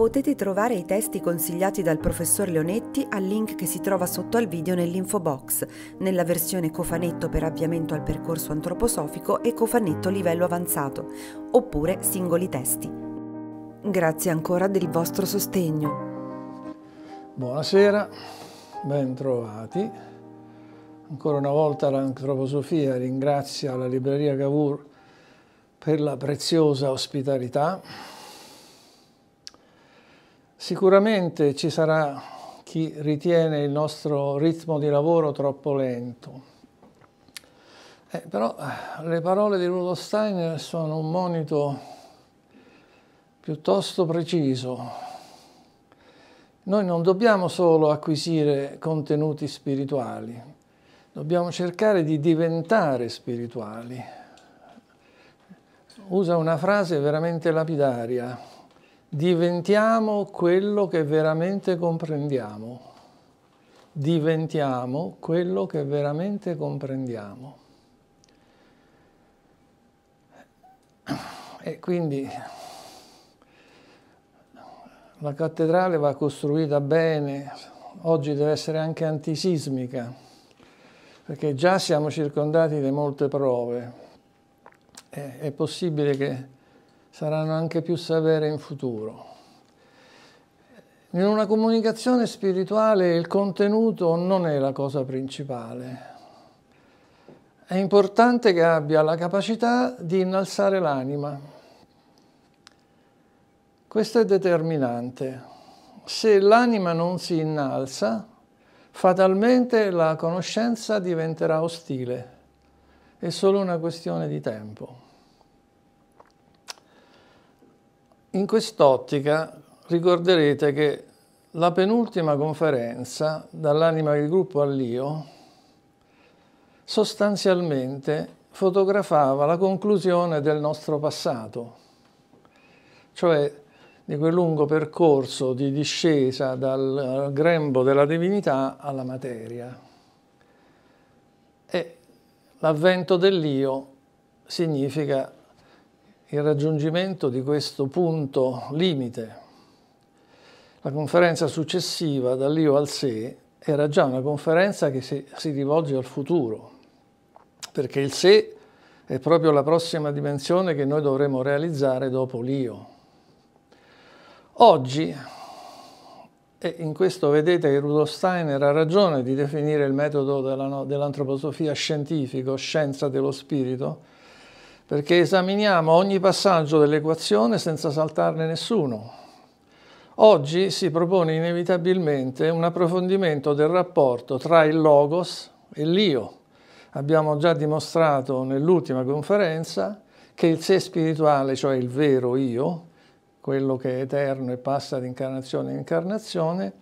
Potete trovare i testi consigliati dal professor Leonetti al link che si trova sotto al video nell'info box, nella versione cofanetto per avviamento al percorso antroposofico e cofanetto livello avanzato, oppure singoli testi. Grazie ancora del vostro sostegno. Buonasera, ben trovati. Ancora una volta l'antroposofia ringrazia la libreria Cavour per la preziosa ospitalità Sicuramente ci sarà chi ritiene il nostro ritmo di lavoro troppo lento. Eh, però eh, le parole di Rudolf Steiner sono un monito piuttosto preciso. Noi non dobbiamo solo acquisire contenuti spirituali, dobbiamo cercare di diventare spirituali. Usa una frase veramente lapidaria diventiamo quello che veramente comprendiamo. Diventiamo quello che veramente comprendiamo. E quindi la cattedrale va costruita bene, oggi deve essere anche antisismica, perché già siamo circondati da molte prove. È, possibile che saranno anche più severe in futuro. In una comunicazione spirituale il contenuto non è la cosa principale. È importante che abbia la capacità di innalzare l'anima. Questo è determinante. Se l'anima non si innalza, fatalmente la conoscenza diventerà ostile. È solo una questione di tempo. In quest'ottica ricorderete che la penultima conferenza, dall'anima del gruppo all'io, sostanzialmente fotografava la conclusione del nostro passato, cioè di quel lungo percorso di discesa dal grembo della divinità alla materia. E l'avvento dell'io significa il raggiungimento di questo punto limite. La conferenza successiva, dall'io al sé, era già una conferenza che si, si rivolge al futuro, perché il sé è proprio la prossima dimensione che noi dovremo realizzare dopo l'io. Oggi, e in questo vedete che Rudolf Steiner ha ragione di definire il metodo dell'antroposofia scientifico, scienza dello spirito, perché esaminiamo ogni passaggio dell'equazione senza saltarne nessuno. Oggi si propone inevitabilmente un approfondimento del rapporto tra il logos e l'io. Abbiamo già dimostrato nell'ultima conferenza che il sé spirituale, cioè il vero io, quello che è eterno e passa di incarnazione in incarnazione,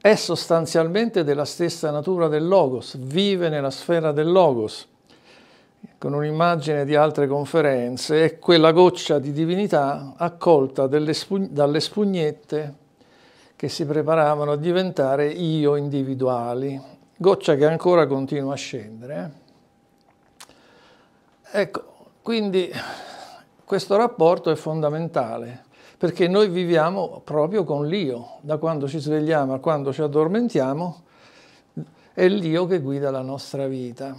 è sostanzialmente della stessa natura del Logos, vive nella sfera del Logos con un'immagine di altre conferenze, è quella goccia di divinità accolta spug dalle spugnette che si preparavano a diventare io individuali, goccia che ancora continua a scendere. Eh. Ecco, quindi questo rapporto è fondamentale perché noi viviamo proprio con l'io, da quando ci svegliamo a quando ci addormentiamo, è l'io che guida la nostra vita.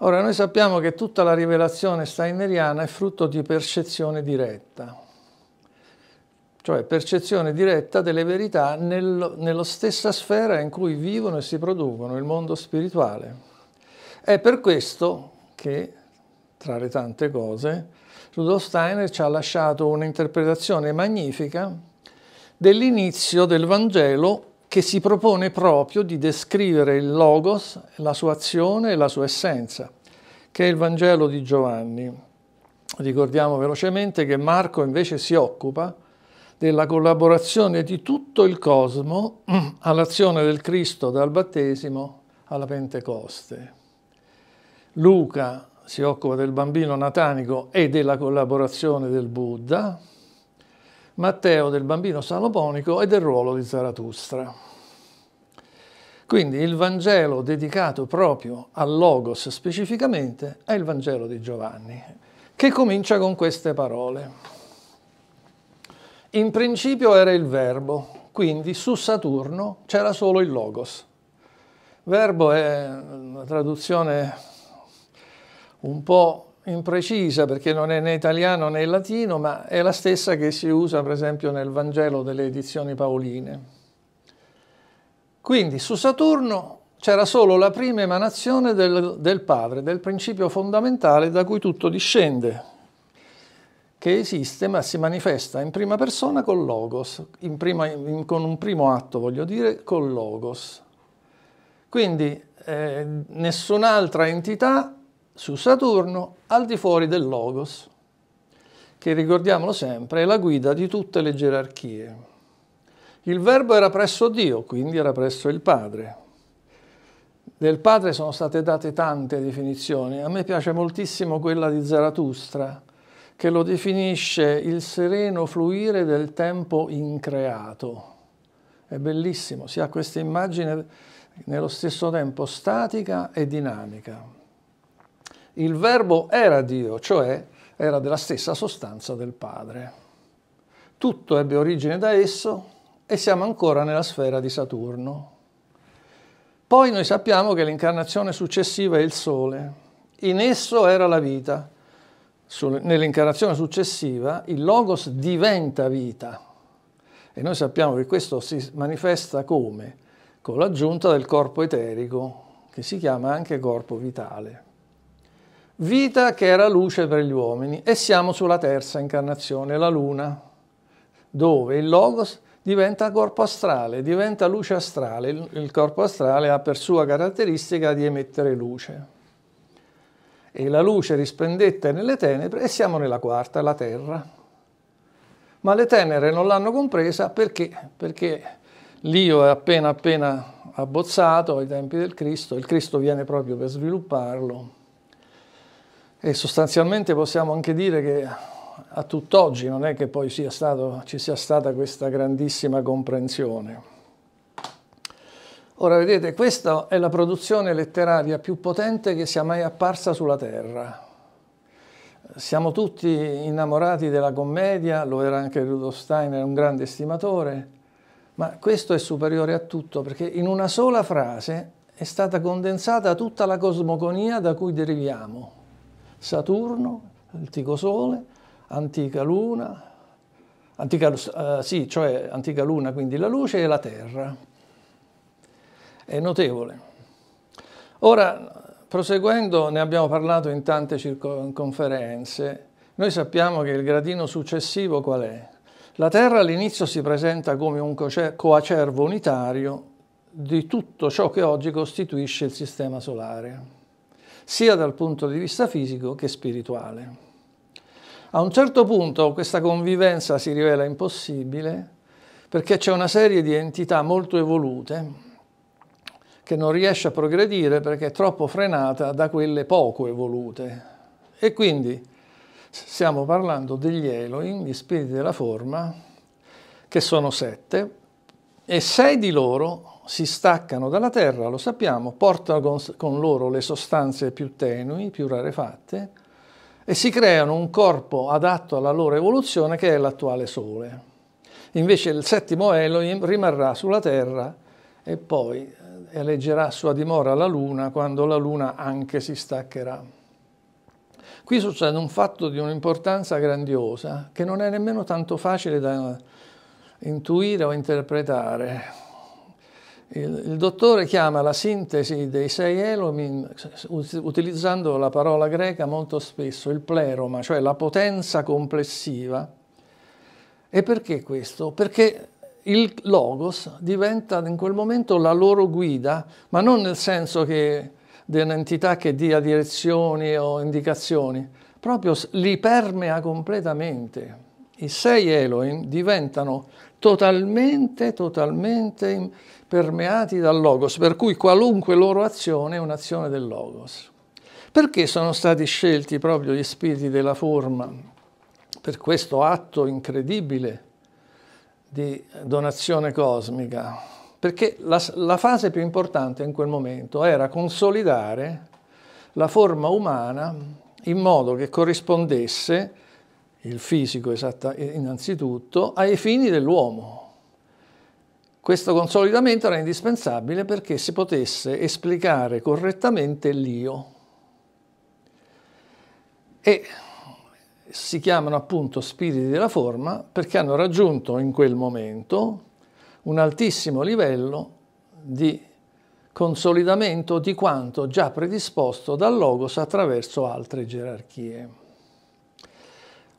Ora, noi sappiamo che tutta la rivelazione steineriana è frutto di percezione diretta, cioè percezione diretta delle verità nel, nella stessa sfera in cui vivono e si producono, il mondo spirituale. È per questo che, tra le tante cose, Rudolf Steiner ci ha lasciato un'interpretazione magnifica dell'inizio del Vangelo che si propone proprio di descrivere il Logos, la sua azione e la sua essenza che è il Vangelo di Giovanni. Ricordiamo velocemente che Marco invece si occupa della collaborazione di tutto il cosmo all'azione del Cristo dal battesimo alla Pentecoste. Luca si occupa del bambino natanico e della collaborazione del Buddha, Matteo del bambino saloponico e del ruolo di Zarathustra. Quindi il Vangelo dedicato proprio al Logos specificamente è il Vangelo di Giovanni, che comincia con queste parole. In principio era il verbo, quindi su Saturno c'era solo il Logos. Verbo è una traduzione un po' imprecisa perché non è né italiano né latino, ma è la stessa che si usa per esempio nel Vangelo delle edizioni paoline. Quindi su Saturno c'era solo la prima emanazione del, del Padre, del principio fondamentale da cui tutto discende, che esiste ma si manifesta in prima persona con Logos, in prima, in, con un primo atto voglio dire, con Logos. Quindi eh, nessun'altra entità su Saturno al di fuori del Logos, che ricordiamolo sempre è la guida di tutte le gerarchie. Il verbo era presso Dio, quindi era presso il Padre. Del Padre sono state date tante definizioni, a me piace moltissimo quella di Zarathustra, che lo definisce il sereno fluire del tempo increato. È bellissimo, si ha questa immagine nello stesso tempo statica e dinamica. Il verbo era Dio, cioè era della stessa sostanza del Padre. Tutto ebbe origine da esso e siamo ancora nella sfera di Saturno. Poi noi sappiamo che l'incarnazione successiva è il Sole. In esso era la vita. Nell'incarnazione successiva il Logos diventa vita. E noi sappiamo che questo si manifesta come? Con l'aggiunta del corpo eterico, che si chiama anche corpo vitale. Vita che era luce per gli uomini. E siamo sulla terza incarnazione, la Luna, dove il Logos diventa corpo astrale, diventa luce astrale. Il, il corpo astrale ha per sua caratteristica di emettere luce. E la luce risplendette nelle tenebre e siamo nella quarta, la Terra. Ma le tenebre non l'hanno compresa perché? Perché l'io è appena appena abbozzato ai tempi del Cristo, il Cristo viene proprio per svilupparlo e sostanzialmente possiamo anche dire che a tutt'oggi non è che poi sia stato, ci sia stata questa grandissima comprensione. Ora vedete, questa è la produzione letteraria più potente che sia mai apparsa sulla Terra. Siamo tutti innamorati della commedia, lo era anche Rudolf Steiner, un grande estimatore, ma questo è superiore a tutto perché in una sola frase è stata condensata tutta la cosmogonia da cui deriviamo. Saturno, il Sole, antica luna, antica, uh, sì, cioè antica luna, quindi la luce e la terra. È notevole. Ora, proseguendo, ne abbiamo parlato in tante conferenze, noi sappiamo che il gradino successivo qual è? La Terra all'inizio si presenta come un coacervo unitario di tutto ciò che oggi costituisce il Sistema Solare, sia dal punto di vista fisico che spirituale. A un certo punto questa convivenza si rivela impossibile perché c'è una serie di entità molto evolute che non riesce a progredire perché è troppo frenata da quelle poco evolute. E quindi stiamo parlando degli Elohim, gli spiriti della forma, che sono sette, e sei di loro si staccano dalla terra, lo sappiamo, portano con, con loro le sostanze più tenui, più rarefatte, e si creano un corpo adatto alla loro evoluzione che è l'attuale Sole. Invece il settimo Elohim rimarrà sulla Terra e poi eh, eleggerà sua dimora la Luna quando la Luna anche si staccherà. Qui succede un fatto di un'importanza grandiosa che non è nemmeno tanto facile da intuire o interpretare il, il, dottore chiama la sintesi dei sei elomin utilizzando la parola greca molto spesso, il pleroma, cioè la potenza complessiva. E perché questo? Perché il logos diventa in quel momento la loro guida, ma non nel senso che di un'entità che dia direzioni o indicazioni, proprio li permea completamente. I sei Elohim diventano totalmente, totalmente permeati dal Logos, per cui qualunque loro azione è un'azione del Logos. Perché sono stati scelti proprio gli spiriti della forma per questo atto incredibile di donazione cosmica? Perché la, la fase più importante in quel momento era consolidare la forma umana in modo che corrispondesse, il fisico esatta, innanzitutto, ai fini dell'uomo questo consolidamento era indispensabile perché si potesse esplicare correttamente l'io. E si chiamano appunto spiriti della forma perché hanno raggiunto in quel momento un altissimo livello di consolidamento di quanto già predisposto dal Logos attraverso altre gerarchie.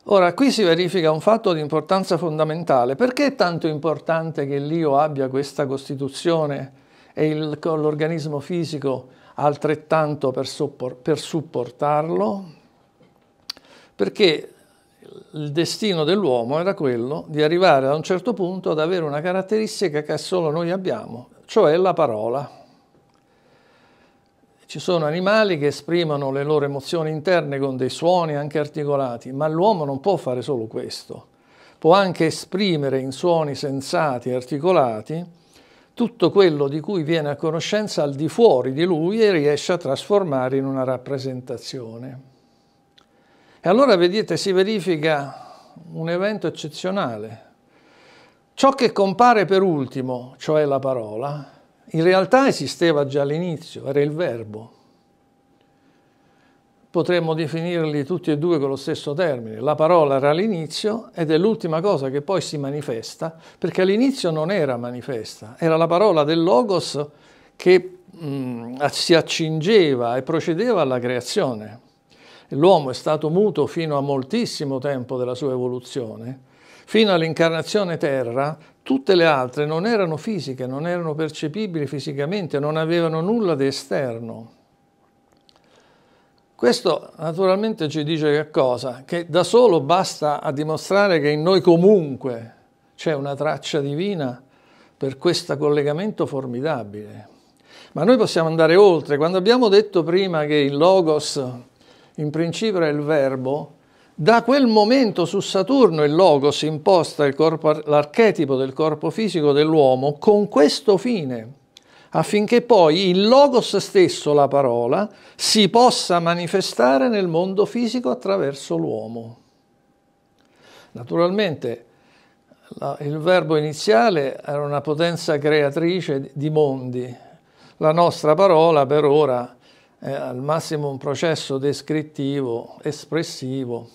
Ora, qui si verifica un fatto di importanza fondamentale. Perché è tanto importante che l'io abbia questa costituzione e l'organismo fisico altrettanto per, per supportarlo? Perché il destino dell'uomo era quello di arrivare a un certo punto ad avere una caratteristica che solo noi abbiamo, cioè la parola. Ci sono animali che esprimono le loro emozioni interne con dei suoni anche articolati, ma l'uomo non può fare solo questo. Può anche esprimere in suoni sensati e articolati tutto quello di cui viene a conoscenza al di fuori di lui e riesce a trasformare in una rappresentazione. E allora vedete, si verifica un evento eccezionale. Ciò che compare per ultimo, cioè la parola, in realtà esisteva già all'inizio, era il verbo. Potremmo definirli tutti e due con lo stesso termine. La parola era all'inizio ed è l'ultima cosa che poi si manifesta, perché all'inizio non era manifesta, era la parola del Logos che mh, mm, si accingeva e procedeva alla creazione. L'uomo è stato muto fino a moltissimo tempo della sua evoluzione, fino all'incarnazione terra Tutte le altre non erano fisiche, non erano percepibili fisicamente, non avevano nulla di esterno. Questo naturalmente ci dice che cosa? Che da solo basta a dimostrare che in noi comunque c'è una traccia divina per questo collegamento formidabile. Ma noi possiamo andare oltre. Quando abbiamo detto prima che il Logos in principio era il verbo, da quel momento su Saturno il Logos imposta l'archetipo del corpo fisico dell'uomo con questo fine, affinché poi il Logos stesso, la parola, si possa manifestare nel mondo fisico attraverso l'uomo. Naturalmente il verbo iniziale era una potenza creatrice di mondi, la nostra parola per ora è al massimo un processo descrittivo, espressivo,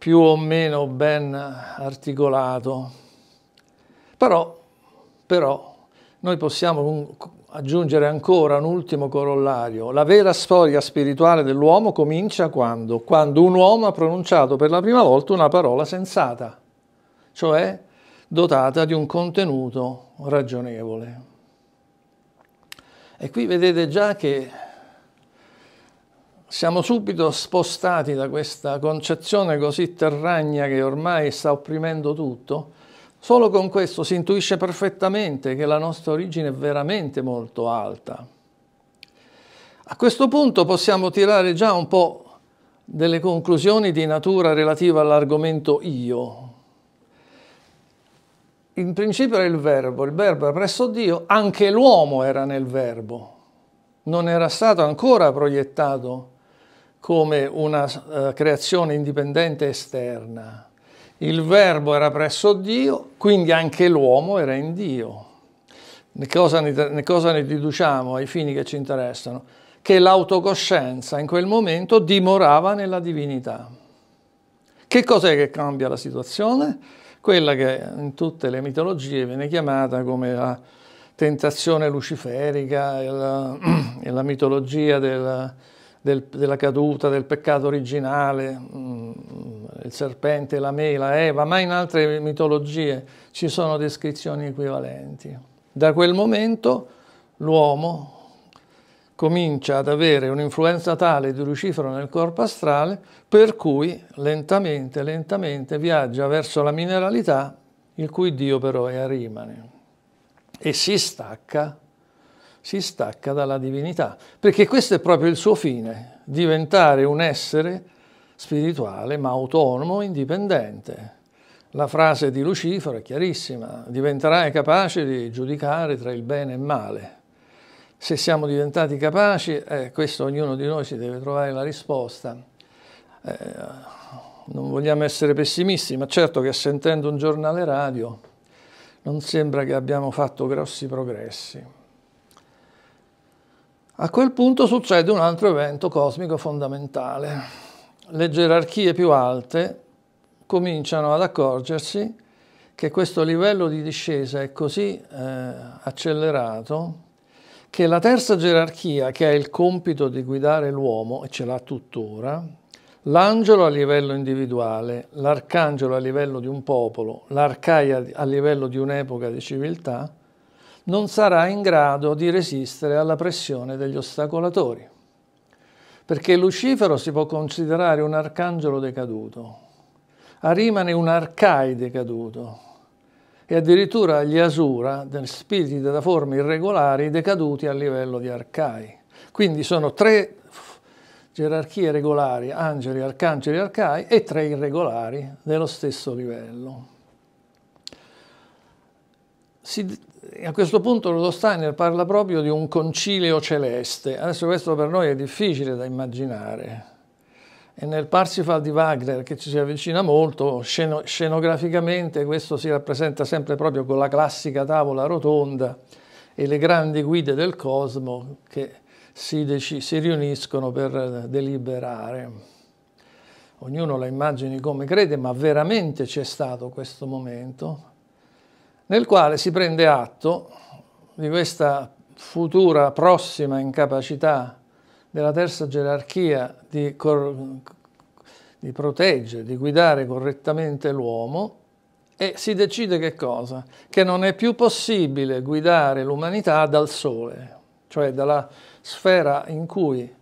più o meno ben articolato. Però, però noi possiamo aggiungere ancora un ultimo corollario. La vera storia spirituale dell'uomo comincia quando? Quando un uomo ha pronunciato per la prima volta una parola sensata, cioè dotata di un contenuto ragionevole. E qui vedete già che siamo subito spostati da questa concezione così terragna che ormai sta opprimendo tutto. Solo con questo si intuisce perfettamente che la nostra origine è veramente molto alta. A questo punto possiamo tirare già un po' delle conclusioni di natura relativa all'argomento io. In principio era il verbo, il verbo era presso Dio, anche l'uomo era nel verbo, non era stato ancora proiettato come una eh, creazione indipendente esterna. Il verbo era presso Dio, quindi anche l'uomo era in Dio. Ne cosa ne, ne cosa ne deduciamo ai fini che ci interessano? Che l'autocoscienza in quel momento dimorava nella divinità. Che cos'è che cambia la situazione? Quella che in tutte le mitologie viene chiamata come la tentazione luciferica, la, la mitologia del, del, della caduta, del peccato originale, mm, il serpente, la mela, Eva, ma in altre mitologie ci sono descrizioni equivalenti. Da quel momento l'uomo comincia ad avere un'influenza tale di Lucifero nel corpo astrale per cui lentamente, lentamente viaggia verso la mineralità il cui Dio però è a Rimane, e si stacca si stacca dalla divinità, perché questo è proprio il suo fine, diventare un essere spirituale ma autonomo, indipendente. La frase di Lucifero è chiarissima, diventerai capace di giudicare tra il bene e il male. Se siamo diventati capaci, eh, questo ognuno di noi si deve trovare la risposta. Eh, non vogliamo essere pessimisti, ma certo che sentendo un giornale radio non sembra che abbiamo fatto grossi progressi. A quel punto succede un altro evento cosmico fondamentale. Le gerarchie più alte cominciano ad accorgersi che questo livello di discesa è così eh, accelerato che la terza gerarchia, che ha il compito di guidare l'uomo, e ce l'ha tuttora, l'angelo a livello individuale, l'arcangelo a livello di un popolo, l'arcaia a livello di un'epoca di civiltà, non sarà in grado di resistere alla pressione degli ostacolatori, perché Lucifero si può considerare un arcangelo decaduto, Arimane un arcai decaduto e addirittura gli Asura, spiriti da forme irregolari, decaduti a livello di arcai. Quindi sono tre gerarchie regolari, angeli, arcangeli, arcai, e tre irregolari dello stesso livello. Si a questo punto Rudolf Steiner parla proprio di un concilio celeste. Adesso questo per noi è difficile da immaginare. E nel Parsifal di Wagner, che ci si avvicina molto, sceno scenograficamente questo si rappresenta sempre proprio con la classica tavola rotonda e le grandi guide del cosmo che si, si riuniscono per deliberare ognuno la immagini come crede, ma veramente c'è stato questo momento nel quale si prende atto di questa futura prossima incapacità della terza gerarchia di, di proteggere, di guidare correttamente l'uomo e si decide che cosa? Che non è più possibile guidare l'umanità dal sole, cioè dalla sfera in cui,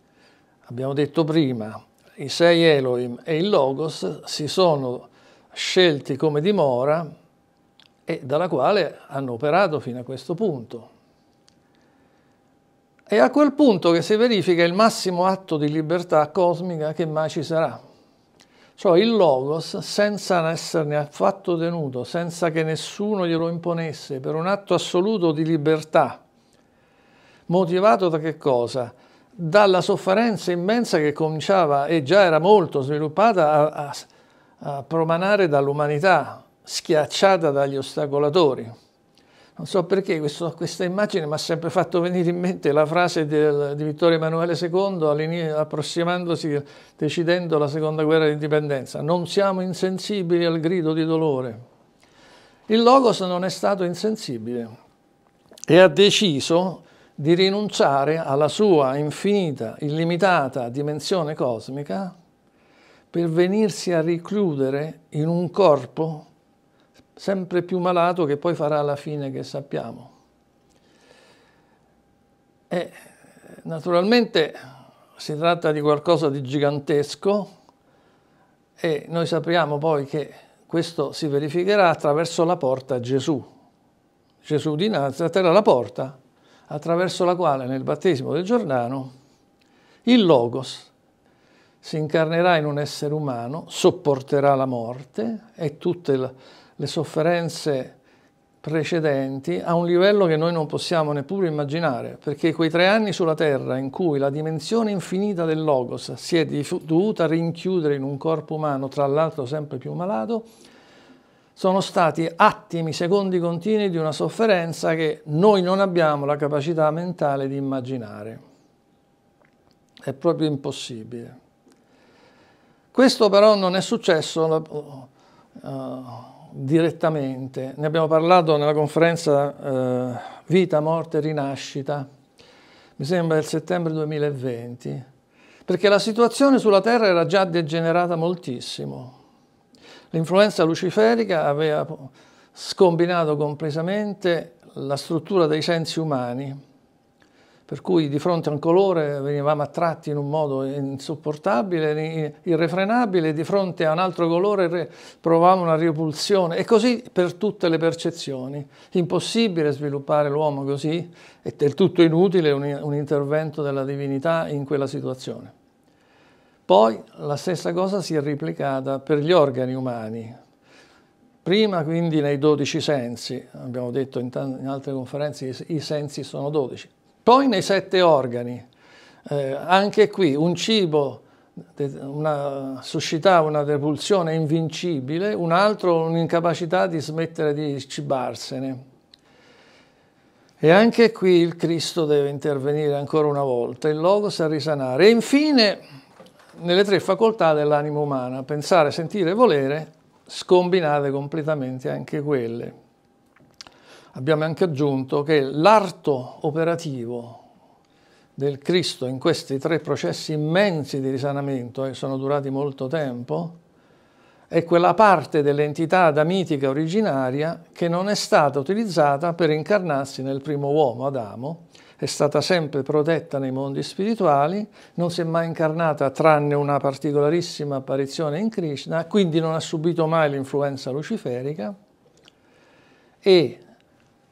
abbiamo detto prima, i sei Elohim e il Logos si sono scelti come dimora e dalla quale hanno operato fino a questo punto. È a quel punto che si verifica il massimo atto di libertà cosmica che mai ci sarà. Cioè il Logos, senza esserne affatto tenuto, senza che nessuno glielo imponesse, per un atto assoluto di libertà, motivato da che cosa? Dalla sofferenza immensa che cominciava e già era molto sviluppata a, a, a promanare dall'umanità, schiacciata dagli ostacolatori. Non so perché questo, questa immagine mi ha sempre fatto venire in mente la frase del, di Vittorio Emanuele II approssimandosi, decidendo la seconda guerra d'indipendenza. Non siamo insensibili al grido di dolore. Il Logos non è stato insensibile e ha deciso di rinunciare alla sua infinita, illimitata dimensione cosmica per venirsi a ricludere in un corpo sempre più malato che poi farà la fine che sappiamo. E naturalmente si tratta di qualcosa di gigantesco e noi sappiamo poi che questo si verificherà attraverso la porta Gesù. Gesù di Nazareth era la porta attraverso la quale nel battesimo del Giordano il Logos si incarnerà in un essere umano, sopporterà la morte e tutte le le sofferenze precedenti a un livello che noi non possiamo neppure immaginare, perché quei tre anni sulla Terra in cui la dimensione infinita del Logos si è dovuta rinchiudere in un corpo umano, tra l'altro sempre più malato, sono stati attimi, secondi continui di una sofferenza che noi non abbiamo la capacità mentale di immaginare. È proprio impossibile. Questo però non è successo... Uh, direttamente. Ne abbiamo parlato nella conferenza eh, Vita, Morte, Rinascita, mi sembra il settembre 2020, perché la situazione sulla Terra era già degenerata moltissimo. L'influenza luciferica aveva scombinato completamente la struttura dei sensi umani per cui di fronte a un colore venivamo attratti in un modo insopportabile, irrefrenabile, di fronte a un altro colore provavamo una repulsione e così per tutte le percezioni. Impossibile sviluppare l'uomo così, è del tutto inutile un intervento della divinità in quella situazione. Poi la stessa cosa si è replicata per gli organi umani, prima quindi nei dodici sensi, abbiamo detto in, in altre conferenze i sensi sono dodici, poi nei sette organi, eh, anche qui un cibo una, suscitava una repulsione invincibile, un altro un'incapacità di smettere di cibarsene. E anche qui il Cristo deve intervenire ancora una volta, il Logos a risanare. E infine, nelle tre facoltà dell'animo umana, pensare, sentire e volere, scombinate completamente anche quelle abbiamo anche aggiunto che l'arto operativo del Cristo in questi tre processi immensi di risanamento, che eh, sono durati molto tempo, è quella parte dell'entità adamitica originaria che non è stata utilizzata per incarnarsi nel primo uomo, Adamo, è stata sempre protetta nei mondi spirituali, non si è mai incarnata tranne una particolarissima apparizione in Krishna, quindi non ha subito mai l'influenza luciferica e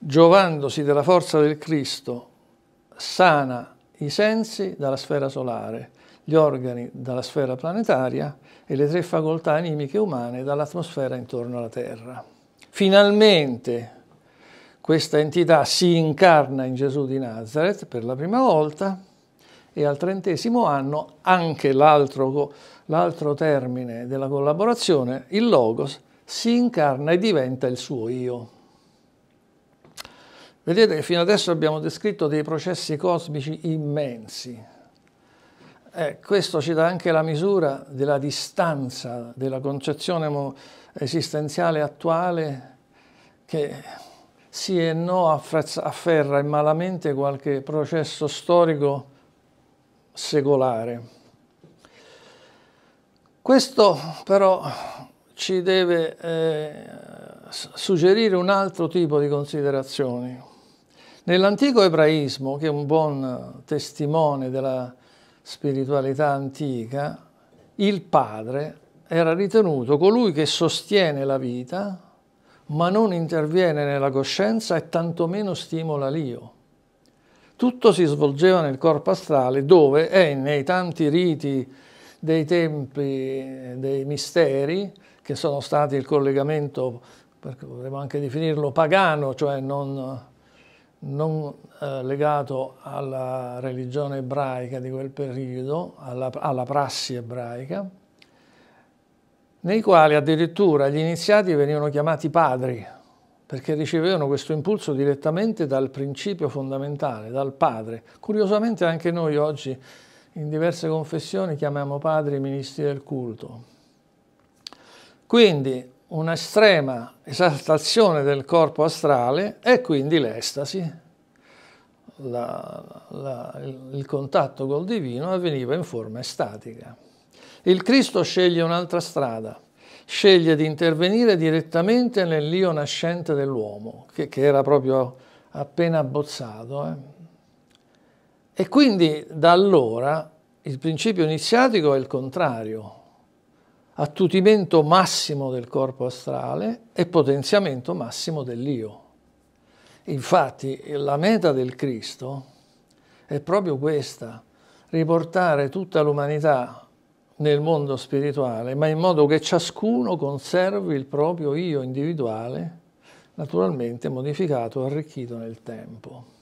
giovandosi della forza del Cristo, sana i sensi dalla sfera solare, gli organi dalla sfera planetaria e le tre facoltà animiche umane dall'atmosfera intorno alla Terra. Finalmente questa entità si incarna in Gesù di Nazareth per la prima volta e al trentesimo anno anche l'altro, termine della collaborazione, il Logos, si incarna e diventa il suo io. Vedete che fino adesso abbiamo descritto dei processi cosmici immensi. Eh, questo ci dà anche la misura della distanza della concezione esistenziale attuale che sì e no afferra in malamente qualche processo storico secolare. Questo però ci deve eh, suggerire un altro tipo di considerazioni, Nell'antico ebraismo, che è un buon testimone della spiritualità antica, il padre era ritenuto colui che sostiene la vita, ma non interviene nella coscienza e tantomeno stimola l'io. Tutto si svolgeva nel corpo astrale, dove è nei tanti riti dei templi, dei misteri, che sono stati il collegamento, potremmo anche definirlo pagano, cioè non non eh, legato alla religione ebraica di quel periodo, alla, alla prassi ebraica, nei quali addirittura gli iniziati venivano chiamati padri, perché ricevevano questo impulso direttamente dal principio fondamentale, dal padre. Curiosamente anche noi oggi in diverse confessioni chiamiamo padri i ministri del culto. Quindi un'estrema esaltazione del corpo astrale e quindi l'estasi. La, la, il contatto col divino avveniva in forma estatica. Il Cristo sceglie un'altra strada, sceglie di intervenire direttamente nell'io nascente dell'uomo, che, che, era proprio appena abbozzato. Eh. E quindi da allora il principio iniziatico è il contrario, attutimento massimo del corpo astrale e potenziamento massimo dell'io. Infatti la meta del Cristo è proprio questa, riportare tutta l'umanità nel mondo spirituale, ma in modo che ciascuno conservi il proprio io individuale, naturalmente modificato arricchito nel tempo.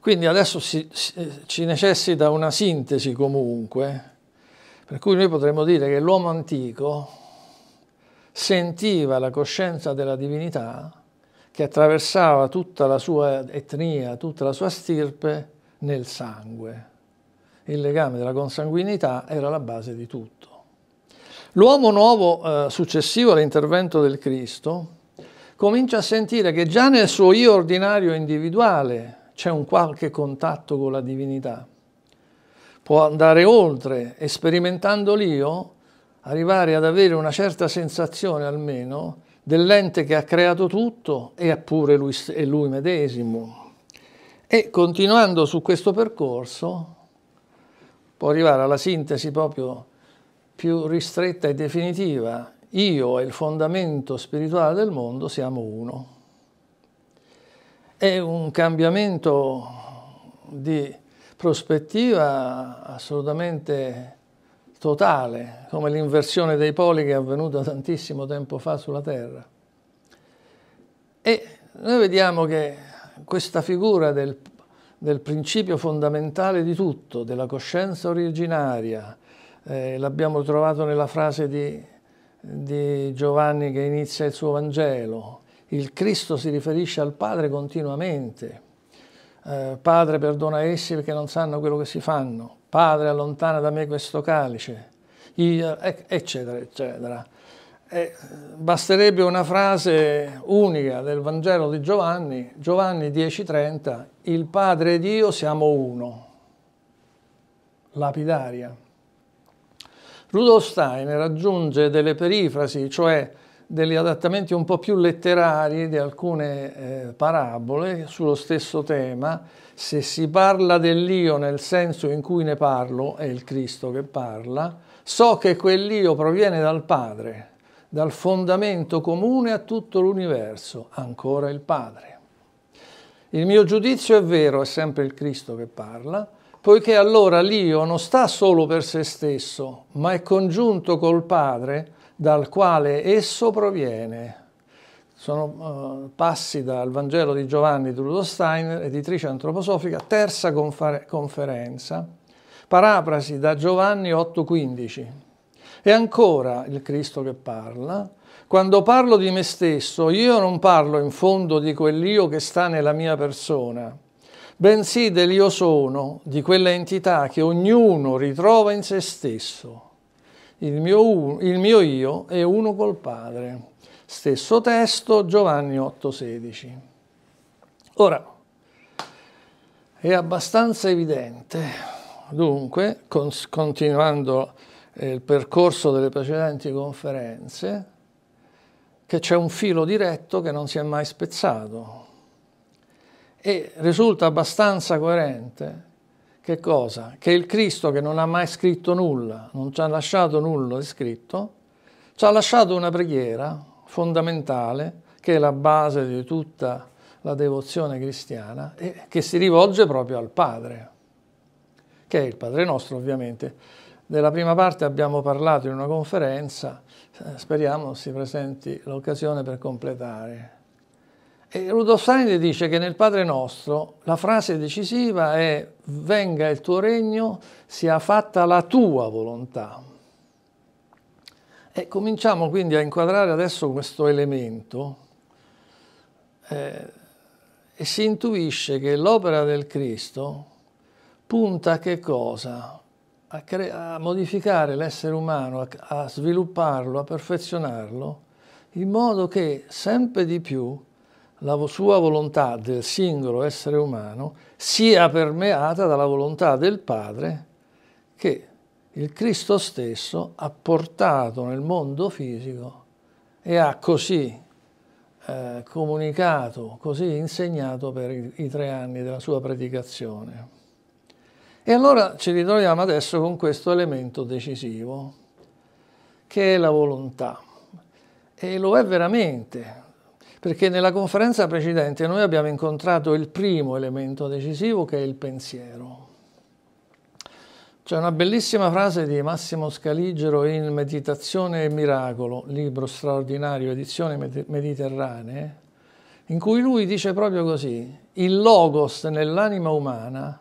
Quindi adesso si, si, ci necessita una sintesi comunque per cui noi potremmo dire che l'uomo antico sentiva la coscienza della divinità che attraversava tutta la sua etnia, tutta la sua stirpe nel sangue. Il legame della consanguinità era la base di tutto. L'uomo nuovo eh, successivo all'intervento del Cristo comincia a sentire che già nel suo io ordinario individuale c'è un qualche contatto con la divinità o andare oltre, sperimentando l'io, arrivare ad avere una certa sensazione almeno dell'ente che ha creato tutto e pure lui, e lui medesimo. E continuando su questo percorso può arrivare alla sintesi proprio più ristretta e definitiva. Io e il fondamento spirituale del mondo siamo uno. È un cambiamento di prospettiva assolutamente totale, come l'inversione dei poli che è avvenuta tantissimo tempo fa sulla Terra. E noi vediamo che questa figura del, del principio fondamentale di tutto, della coscienza originaria, eh, l'abbiamo trovato nella frase di, di Giovanni che inizia il suo Vangelo, il Cristo si riferisce al Padre continuamente eh, padre perdona essi perché non sanno quello che si fanno, Padre allontana da me questo calice, io, eh, eccetera, eccetera. E eh, basterebbe una frase unica del Vangelo di Giovanni, Giovanni 10:30, il Padre ed io siamo uno, lapidaria. Rudolf Steiner aggiunge delle perifrasi, cioè degli adattamenti un po' più letterari di alcune eh, parabole sullo stesso tema. Se si parla dell'io nel senso in cui ne parlo, è il Cristo che parla, so che quell'io proviene dal Padre, dal fondamento comune a tutto l'universo, ancora il Padre. Il mio giudizio è vero, è sempre il Cristo che parla, poiché allora l'io non sta solo per se stesso, ma è congiunto col Padre, dal quale esso proviene. Sono uh, passi dal Vangelo di Giovanni di Steiner, editrice antroposofica, terza conferenza, parafrasi da Giovanni 8,15. E ancora il Cristo che parla, quando parlo di me stesso, io non parlo in fondo di quell'io che sta nella mia persona, bensì dell'io sono, di quella entità che ognuno ritrova in se stesso il mio, il mio io è uno col Padre. Stesso testo, Giovanni 8,16. Ora, è abbastanza evidente, dunque, con, continuando eh, il percorso delle precedenti conferenze, che c'è un filo diretto che non si è mai spezzato. E risulta abbastanza coerente che cosa? Che il Cristo che non ha mai scritto nulla, non ci ha lasciato nulla di scritto, ci ha lasciato una preghiera fondamentale che è la base di tutta la devozione cristiana e che si rivolge proprio al Padre, che è il Padre nostro ovviamente. Della prima parte abbiamo parlato in una conferenza, eh, speriamo si presenti l'occasione per completare. E Rudolf Steiner dice che nel Padre nostro la frase decisiva è venga il tuo regno, sia fatta la tua volontà. E cominciamo quindi a inquadrare adesso questo elemento eh, e si intuisce che l'opera del Cristo punta a che cosa? A, a modificare l'essere umano, a, a svilupparlo, a perfezionarlo, in modo che sempre di più la sua volontà del singolo essere umano sia permeata dalla volontà del Padre che il Cristo stesso ha portato nel mondo fisico e ha così eh, comunicato, così insegnato per i, i tre anni della sua predicazione. E allora ci ritroviamo adesso con questo elemento decisivo, che è la volontà. E lo è veramente, perché nella conferenza precedente noi abbiamo incontrato il primo elemento decisivo che è il pensiero. C'è una bellissima frase di Massimo Scaligero in Meditazione e Miracolo, libro straordinario, edizione mediterranea, in cui lui dice proprio così, il logos nell'anima umana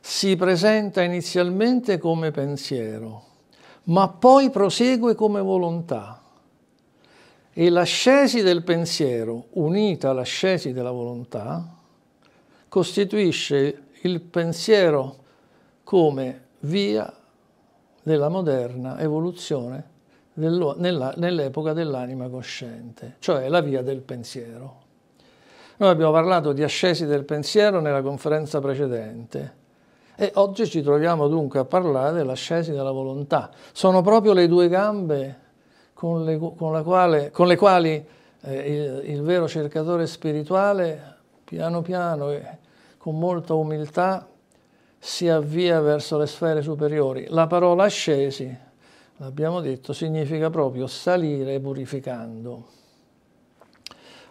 si presenta inizialmente come pensiero, ma poi prosegue come volontà. E l'ascesi del pensiero unita all'ascesi della volontà costituisce il pensiero come via della moderna evoluzione nell'epoca dell'anima cosciente, cioè la via del pensiero. Noi abbiamo parlato di ascesi del pensiero nella conferenza precedente e oggi ci troviamo dunque a parlare dell'ascesi della volontà. Sono proprio le due gambe con le, con quale, con le quali eh, il, il, vero cercatore spirituale, piano piano e con molta umiltà, si avvia verso le sfere superiori. La parola ascesi, l'abbiamo detto, significa proprio salire purificando.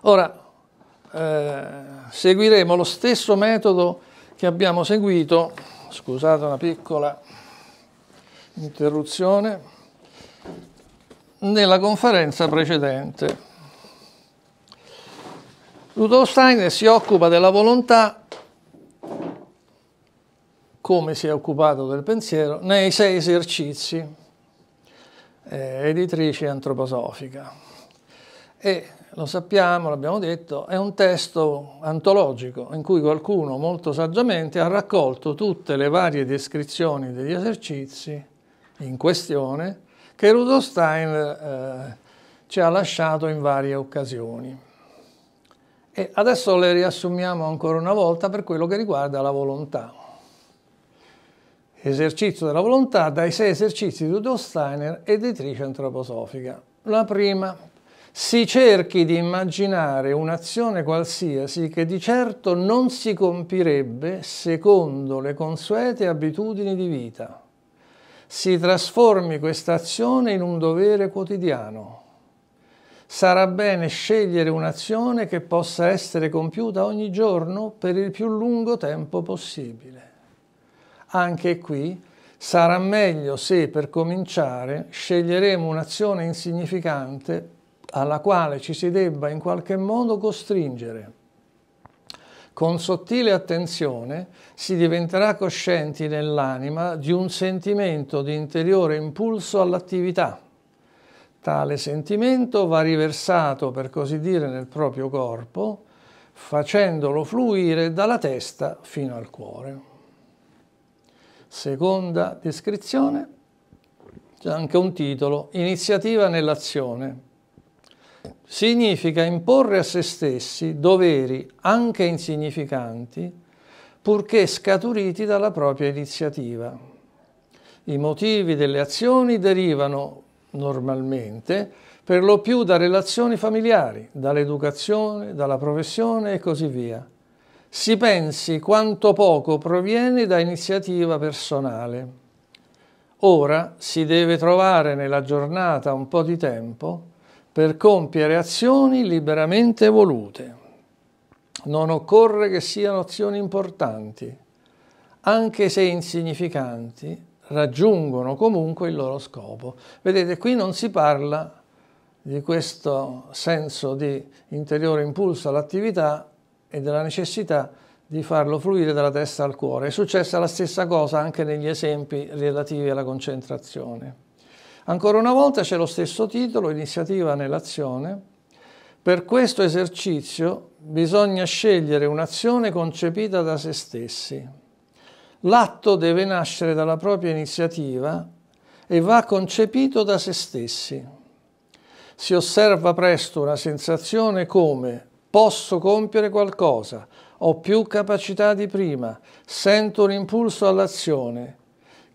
Ora, eh, seguiremo lo stesso metodo che abbiamo seguito, scusate una piccola interruzione, nella conferenza precedente. Rudolf Steiner si occupa della volontà come si è occupato del pensiero nei sei esercizi eh, editrici antroposofica e lo sappiamo, l'abbiamo detto, è un testo antologico in cui qualcuno molto saggiamente ha raccolto tutte le varie descrizioni degli esercizi in questione che Rudolf Steiner eh, ci ha lasciato in varie occasioni. E adesso le riassumiamo ancora una volta per quello che riguarda la volontà. Esercizio della volontà dai sei esercizi di Rudolf Steiner, editrice antroposofica. La prima, si cerchi di immaginare un'azione qualsiasi che di certo non si compirebbe secondo le consuete abitudini di vita si trasformi questa azione in un dovere quotidiano. Sarà bene scegliere un'azione che possa essere compiuta ogni giorno per il più lungo tempo possibile. Anche qui sarà meglio se per cominciare sceglieremo un'azione insignificante alla quale ci si debba in qualche modo costringere con sottile attenzione si diventerà coscienti nell'anima di un sentimento di interiore impulso all'attività. Tale sentimento va riversato, per così dire, nel proprio corpo, facendolo fluire dalla testa fino al cuore. Seconda descrizione, c'è anche un titolo, Iniziativa nell'azione significa imporre a se stessi doveri anche insignificanti, purché scaturiti dalla propria iniziativa. I motivi delle azioni derivano normalmente per lo più da relazioni familiari, dall'educazione, dalla professione e così via. Si pensi quanto poco proviene da iniziativa personale. Ora si deve trovare nella giornata un po' di tempo per compiere azioni liberamente volute. Non occorre che siano azioni importanti, anche se insignificanti, raggiungono comunque il loro scopo. Vedete, qui non si parla di questo senso di interiore impulso all'attività e della necessità di farlo fluire dalla testa al cuore. È successa la stessa cosa anche negli esempi relativi alla concentrazione. Ancora una volta c'è lo stesso titolo, iniziativa nell'azione. Per questo esercizio bisogna scegliere un'azione concepita da se stessi. L'atto deve nascere dalla propria iniziativa e va concepito da se stessi. Si osserva presto una sensazione come posso compiere qualcosa, ho più capacità di prima, sento un impulso all'azione,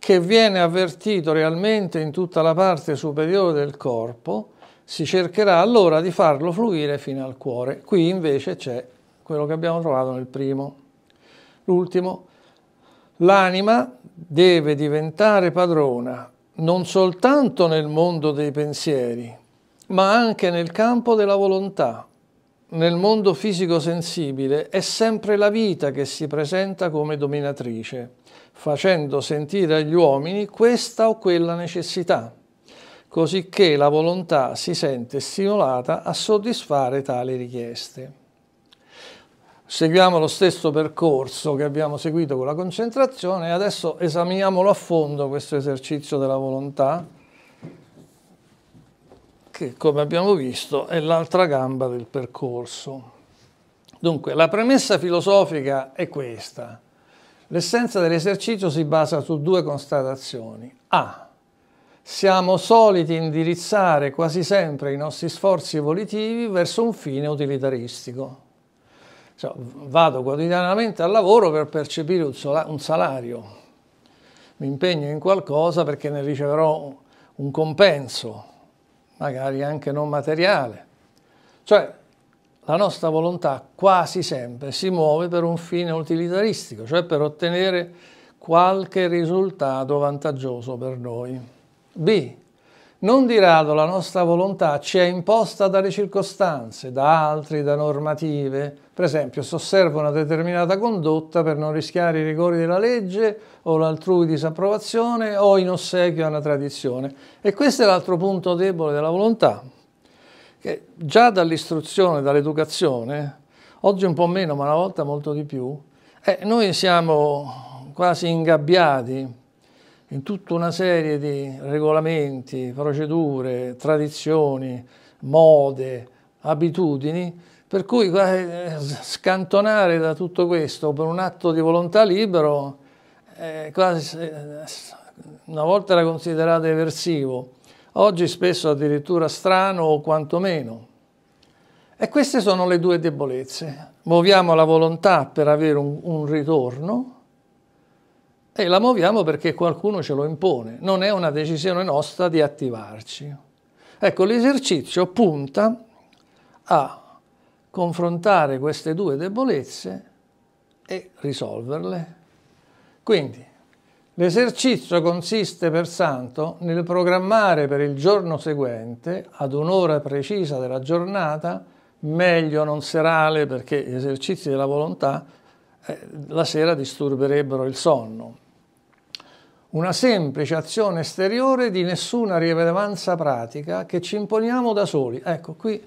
che viene avvertito realmente in tutta la parte superiore del corpo, si cercherà allora di farlo fluire fino al cuore. Qui invece c'è quello che abbiamo trovato nel primo. L'ultimo, l'anima deve diventare padrona non soltanto nel mondo dei pensieri, ma anche nel campo della volontà. Nel mondo fisico sensibile è sempre la vita che si presenta come dominatrice facendo sentire agli uomini questa o quella necessità, cosicché la volontà si sente stimolata a soddisfare tali richieste. Seguiamo lo stesso percorso che abbiamo seguito con la concentrazione e adesso esaminiamolo a fondo questo esercizio della volontà che come abbiamo visto è l'altra gamba del percorso. Dunque la premessa filosofica è questa. L'essenza dell'esercizio si basa su due constatazioni. A. Siamo soliti indirizzare quasi sempre i nostri sforzi evolutivi verso un fine utilitaristico. Cioè, vado quotidianamente al lavoro per percepire un salario, mi impegno in qualcosa perché ne riceverò un compenso, magari anche non materiale. Cioè, la nostra volontà quasi sempre si muove per un fine utilitaristico, cioè per ottenere qualche risultato vantaggioso per noi. B. Non di rado la nostra volontà ci è imposta dalle circostanze, da altri, da normative. Per esempio, si osserva una determinata condotta per non rischiare i rigori della legge o l'altrui disapprovazione o in ossequio a una tradizione. E questo è l'altro punto debole della volontà, che già dall'istruzione, dall'educazione, oggi un po' meno ma una volta molto di più, eh, noi siamo quasi ingabbiati in tutta una serie di regolamenti, procedure, tradizioni, mode, abitudini, per cui eh, scantonare da tutto questo per un atto di volontà libero eh, quasi, eh, una volta era considerato eversivo, oggi spesso addirittura strano o quantomeno. E queste sono le due debolezze. Muoviamo la volontà per avere un, un ritorno e la muoviamo perché qualcuno ce lo impone, non è una decisione nostra di attivarci. Ecco, l'esercizio punta a confrontare queste due debolezze e risolverle. Quindi, L'esercizio consiste pertanto nel programmare per il giorno seguente, ad un'ora precisa della giornata, meglio non serale perché gli esercizi della volontà eh, la sera disturberebbero il sonno. Una semplice azione esteriore di nessuna rilevanza pratica che ci imponiamo da soli. Ecco, qui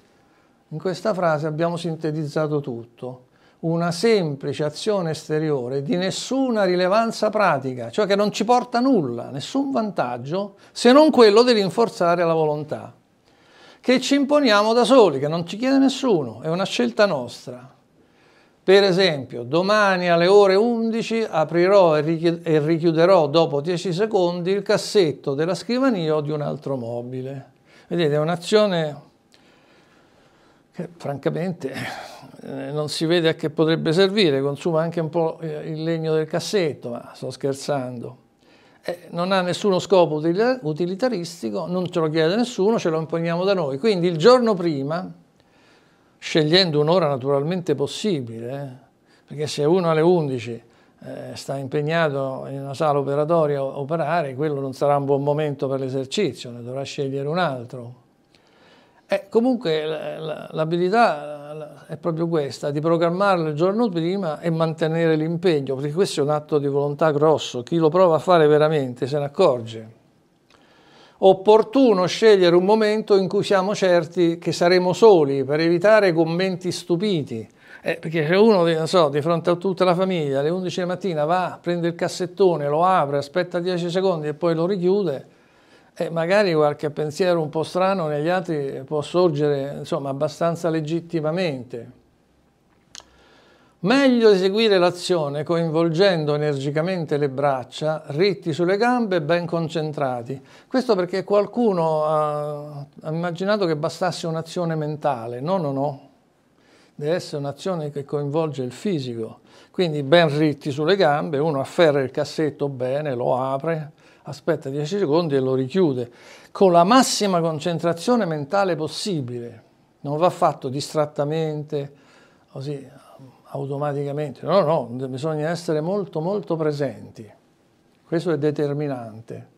in questa frase abbiamo sintetizzato tutto una semplice azione esteriore di nessuna rilevanza pratica, cioè che non ci porta nulla, nessun vantaggio, se non quello di rinforzare la volontà, che ci imponiamo da soli, che non ci chiede nessuno, è una scelta nostra. Per esempio, domani alle ore 11 aprirò e richiuderò dopo 10 secondi il cassetto della scrivania o di un altro mobile. Vedete, è un'azione che francamente eh, non si vede a che potrebbe servire, consuma anche un po' eh, il legno del cassetto, ma sto scherzando. Eh, non ha nessuno scopo utilitaristico, non ce lo chiede nessuno, ce lo imponiamo da noi. Quindi il giorno prima, scegliendo un'ora naturalmente possibile, eh, perché se uno alle 11 eh, sta impegnato in una sala operatoria a operare, quello non sarà un buon momento per l'esercizio, ne dovrà scegliere un altro. Eh, comunque l'abilità è proprio questa, di programmarlo il giorno prima e mantenere l'impegno, perché questo è un atto di volontà grosso, chi lo prova a fare veramente se ne accorge. Opportuno scegliere un momento in cui siamo certi che saremo soli per evitare commenti stupiti, eh, perché se uno so, di fronte a tutta la famiglia alle 11 di mattina va, prende il cassettone, lo apre, aspetta 10 secondi e poi lo richiude, e magari qualche pensiero un po' strano negli altri può sorgere insomma, abbastanza legittimamente. Meglio eseguire l'azione coinvolgendo energicamente le braccia, ritti sulle gambe e ben concentrati. Questo perché qualcuno ha, ha immaginato che bastasse un'azione mentale. No, no, no. Deve essere un'azione che coinvolge il fisico. Quindi ben ritti sulle gambe, uno afferra il cassetto bene, lo apre, aspetta 10 secondi e lo richiude, con la massima concentrazione mentale possibile. Non va fatto distrattamente, così automaticamente. No, no, bisogna essere molto molto presenti. Questo è determinante.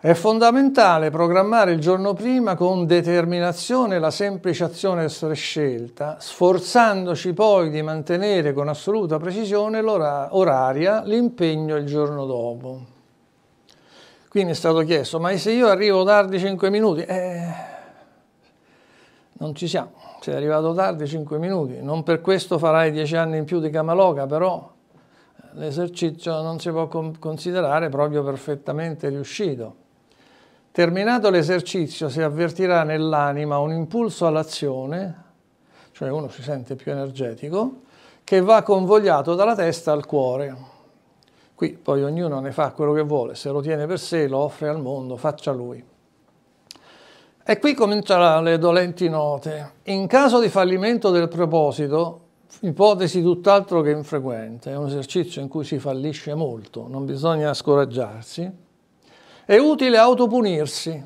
È fondamentale programmare il giorno prima con determinazione la semplice azione a essere scelta, sforzandoci poi di mantenere con assoluta precisione l'oraria, l'impegno il giorno dopo. Qui mi è stato chiesto, ma se io arrivo tardi 5 minuti? Eh, non ci siamo, sei arrivato tardi 5 minuti, non per questo farai 10 anni in più di Camaloga, però eh, l'esercizio non si può considerare proprio perfettamente riuscito. Terminato l'esercizio si avvertirà nell'anima un impulso all'azione, cioè uno si sente più energetico, che va convogliato dalla testa al cuore. Qui poi ognuno ne fa quello che vuole, se lo tiene per sé, lo offre al mondo, faccia lui. E qui cominciano le dolenti note. In caso di fallimento del proposito, ipotesi tutt'altro che infrequente, è un esercizio in cui si fallisce molto, non bisogna scoraggiarsi, è utile autopunirsi,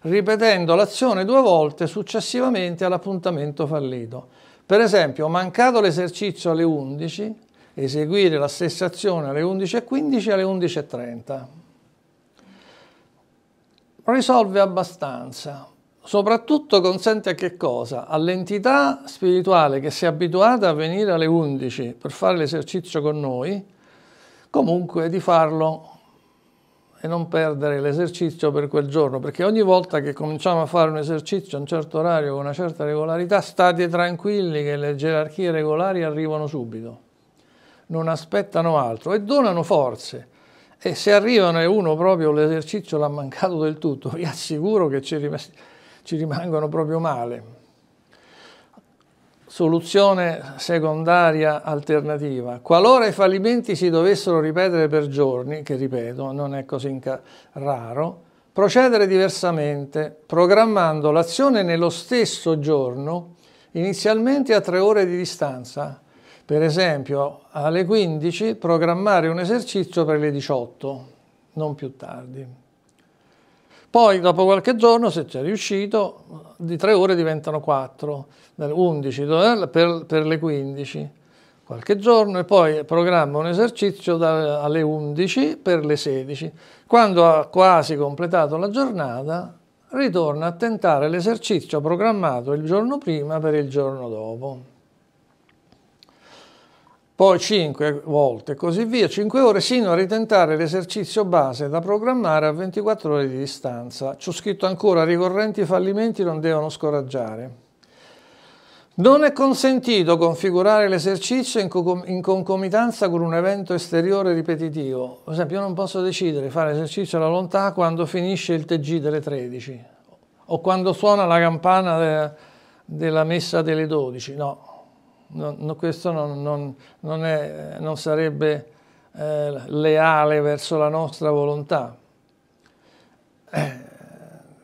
ripetendo l'azione due volte successivamente all'appuntamento fallito. Per esempio, mancato l'esercizio alle 11, eseguire la stessa azione alle 11.15 e alle 11.30. Risolve abbastanza, soprattutto consente a che cosa? All'entità spirituale che si è abituata a venire alle 11 per fare l'esercizio con noi, comunque di farlo e non perdere l'esercizio per quel giorno, perché ogni volta che cominciamo a fare un esercizio a un certo orario con una certa regolarità, state tranquilli che le gerarchie regolari arrivano subito non aspettano altro e donano forze. E se arrivano e uno proprio l'esercizio l'ha mancato del tutto, vi assicuro che ci, rim ci rimangono proprio male. Soluzione secondaria alternativa. Qualora i fallimenti si dovessero ripetere per giorni, che ripeto, non è così raro, procedere diversamente, programmando l'azione nello stesso giorno, inizialmente a tre ore di distanza, per esempio, alle 15 programmare un esercizio per le 18, non più tardi. Poi, dopo qualche giorno, se c'è riuscito, di 3 ore diventano 4, 11 eh, per, per le 15 qualche giorno e poi programma un esercizio da, alle 11 per le 16. Quando ha quasi completato la giornata, ritorna a tentare l'esercizio programmato il giorno prima per il giorno dopo poi 5 volte e così via, 5 ore, sino a ritentare l'esercizio base da programmare a 24 ore di distanza. C'ho scritto ancora, ricorrenti fallimenti non devono scoraggiare. Non è consentito configurare l'esercizio in, concomitanza con un evento esteriore ripetitivo. Per esempio, io non posso decidere di fare l'esercizio alla lontà quando finisce il TG delle 13 o quando suona la campana de della messa delle 12. No, No, no, questo non, non, non, è, non sarebbe eh, leale verso la nostra volontà. Eh,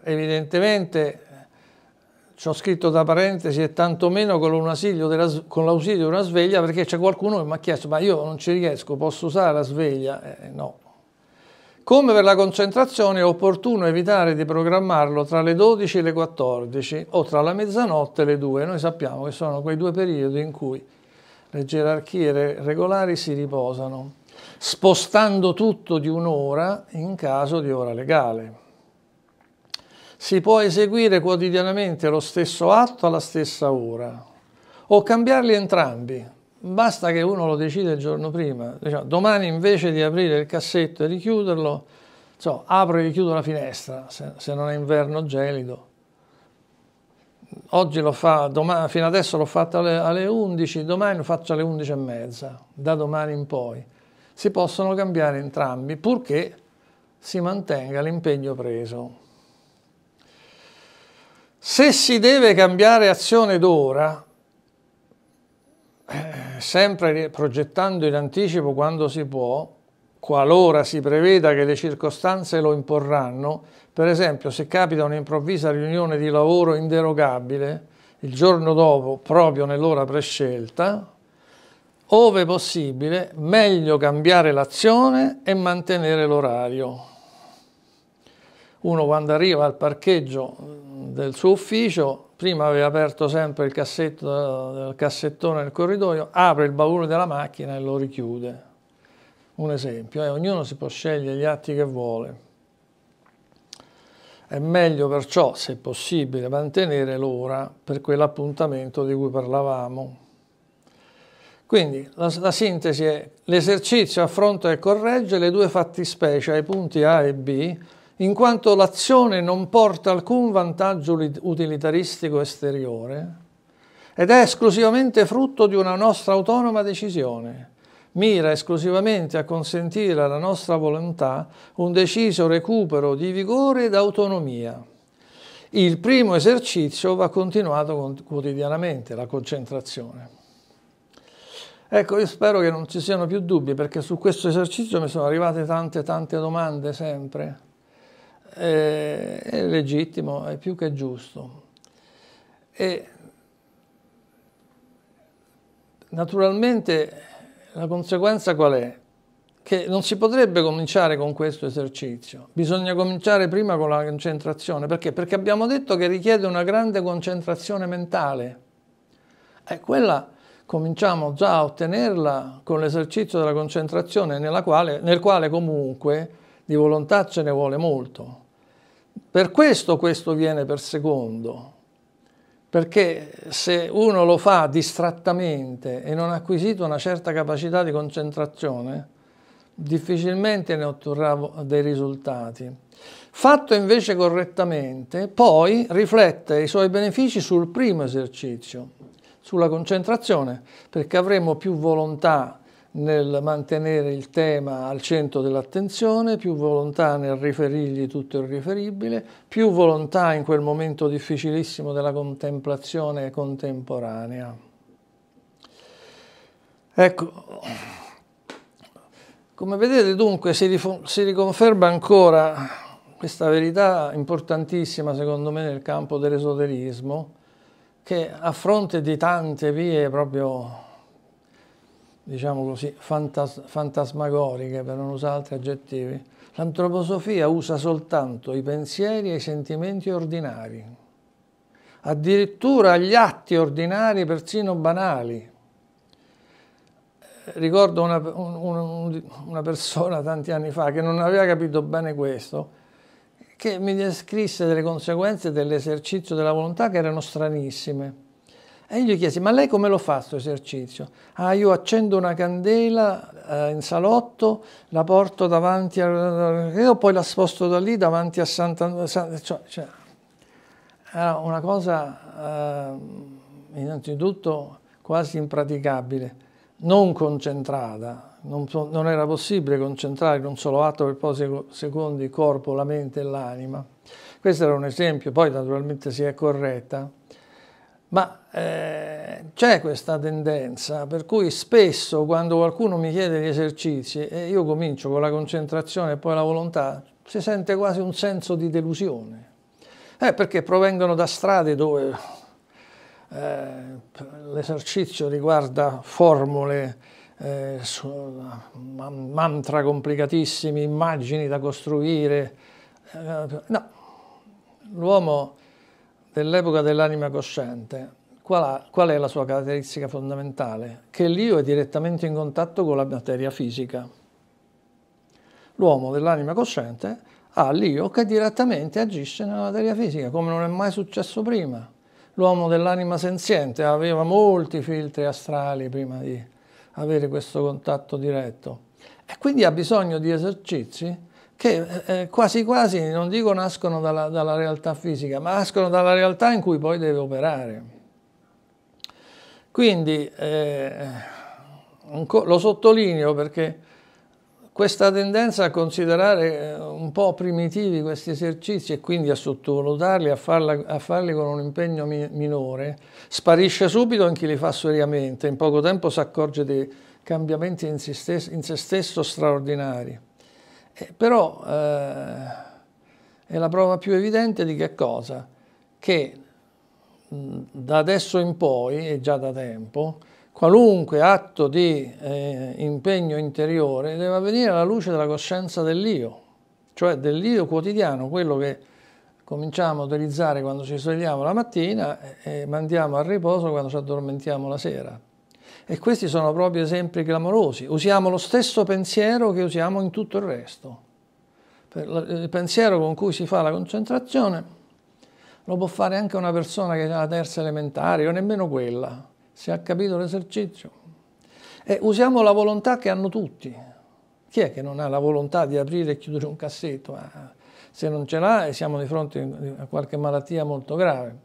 evidentemente ci ho scritto da parentesi e tantomeno con l'ausilio di una sveglia perché c'è qualcuno che mi ha chiesto ma io non ci riesco, posso usare la sveglia? Eh, no. Come per la concentrazione è opportuno evitare di programmarlo tra le 12 e le 14 o tra la mezzanotte e le 2. Noi sappiamo che sono quei due periodi in cui le gerarchie regolari si riposano, spostando tutto di un'ora in caso di ora legale. Si può eseguire quotidianamente lo stesso atto alla stessa ora o cambiarli entrambi Basta che uno lo decida il giorno prima, diciamo, domani invece di aprire il cassetto e richiuderlo, so, apro e chiudo la finestra se, se, non è inverno gelido. Oggi lo fa, domani, fino adesso l'ho fatto alle, alle 11, domani lo faccio alle 11 e mezza, da domani in poi. Si possono cambiare entrambi purché si mantenga l'impegno preso. Se si deve cambiare azione d'ora, eh, sempre progettando in anticipo quando si può, qualora si preveda che le circostanze lo imporranno, per esempio se capita un'improvvisa riunione di lavoro inderogabile il giorno dopo, proprio nell'ora prescelta, ove possibile, meglio cambiare l'azione e mantenere l'orario uno quando arriva al parcheggio mm, del suo ufficio, prima aveva aperto sempre il, cassetto, eh, il cassettone del corridoio, apre il baule della macchina e lo richiude. Un esempio, eh, ognuno si può scegliere gli atti che vuole. È meglio perciò, se possibile, mantenere l'ora per quell'appuntamento di cui parlavamo. Quindi la, la sintesi è l'esercizio affronta e corregge le due fattispecie ai punti A e B in quanto l'azione non porta alcun vantaggio utilitaristico esteriore ed è esclusivamente frutto di una nostra autonoma decisione. Mira esclusivamente a consentire alla nostra volontà un deciso recupero di vigore ed autonomia. Il primo esercizio va continuato quotidianamente, la concentrazione. Ecco, io spero che non ci siano più dubbi perché su questo esercizio mi sono arrivate tante tante domande sempre è legittimo, è più che giusto. E naturalmente la conseguenza qual è? Che non si potrebbe cominciare con questo esercizio, bisogna cominciare prima con la concentrazione, perché? Perché abbiamo detto che richiede una grande concentrazione mentale e quella cominciamo già a ottenerla con l'esercizio della concentrazione nella quale, nel quale comunque di volontà ce ne vuole molto. Per questo questo viene per secondo, perché se uno lo fa distrattamente e non ha acquisito una certa capacità di concentrazione, difficilmente ne otterrà dei risultati. Fatto invece correttamente, poi riflette i suoi benefici sul primo esercizio, sulla concentrazione, perché avremo più volontà nel mantenere il tema al centro dell'attenzione, più volontà nel riferirgli tutto il riferibile, più volontà in quel momento difficilissimo della contemplazione contemporanea. Ecco, come vedete dunque si, si riconferma ancora questa verità importantissima secondo me nel campo dell'esoterismo, che a fronte di tante vie proprio diciamo così, fantas fantasmagoriche, per non usare altri aggettivi, l'antroposofia usa soltanto i pensieri e i sentimenti ordinari, addirittura gli atti ordinari, persino banali. Eh, ricordo una, un, una persona tanti anni fa che non aveva capito bene questo, che mi descrisse delle conseguenze dell'esercizio della volontà che erano stranissime e gli chiesi, ma lei come lo fa questo esercizio? Ah, io accendo una candela eh, in salotto, la porto davanti, a, io poi la sposto da lì davanti a Santa... San, cioè, cioè, era una cosa eh, innanzitutto quasi impraticabile, non concentrata, non, non, era possibile concentrare in un solo atto per pochi secondi il corpo, la mente e l'anima. Questo era un esempio, poi naturalmente si è corretta, ma eh, c'è questa tendenza, per cui spesso quando qualcuno mi chiede gli esercizi e io comincio con la concentrazione e poi la volontà, si sente quasi un senso di delusione, eh, perché provengono da strade dove eh, l'esercizio riguarda formule, eh, mantra complicatissimi, immagini da costruire. Eh, no, l'uomo dell'epoca dell'anima cosciente qual, qual è la sua caratteristica fondamentale? Che l'io è direttamente in contatto con la materia fisica. L'uomo dell'anima cosciente ha l'io che direttamente agisce nella materia fisica, come non è mai successo prima. L'uomo dell'anima senziente aveva molti filtri astrali prima di avere questo contatto diretto e quindi ha bisogno di esercizi che eh, eh quasi quasi non dico nascono dalla, dalla realtà fisica, ma nascono dalla realtà in cui poi deve operare. Quindi eh, lo sottolineo perché questa tendenza a considerare eh, un po' primitivi questi esercizi e quindi a sottovalutarli, a, farla, a farli con un impegno mi minore, sparisce subito in chi li fa seriamente, in poco tempo si accorge dei cambiamenti in se, stesso, in se stesso straordinari. Eh, però eh, è la prova più evidente di che cosa? Che Mm, da adesso in poi, e già da tempo, qualunque atto di eh, impegno interiore deve avvenire alla luce della coscienza dell'io, cioè dell'io quotidiano, quello che cominciamo a utilizzare quando ci svegliamo la mattina e mandiamo al riposo quando ci addormentiamo la sera. E questi sono proprio esempi clamorosi. Usiamo lo stesso pensiero che usiamo in tutto il resto. Il pensiero con cui si fa la concentrazione lo può fare anche una persona che ha la terza elementare o nemmeno quella, se ha capito l'esercizio. E usiamo la volontà che hanno tutti. Chi è che non ha la volontà di aprire e chiudere un cassetto? Ah, se non ce l'ha siamo di fronte a qualche malattia molto grave.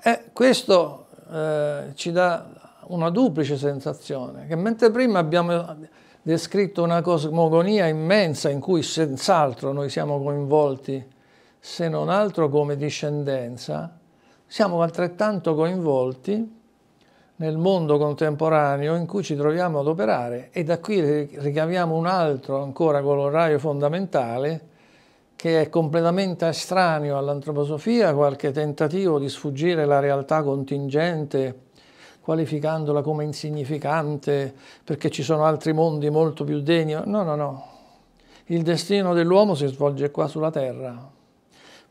E questo eh, ci dà una duplice sensazione, che mentre prima abbiamo descritto una cosmogonia immensa in cui senz'altro noi siamo coinvolti se non altro come discendenza, siamo altrettanto coinvolti nel mondo contemporaneo in cui ci troviamo ad operare e da qui ricaviamo un altro ancora colorario fondamentale che è completamente estraneo all'antroposofia, qualche tentativo di sfuggire alla realtà contingente qualificandola come insignificante perché ci sono altri mondi molto più degni. No, no, no. Il destino dell'uomo si svolge qua sulla terra.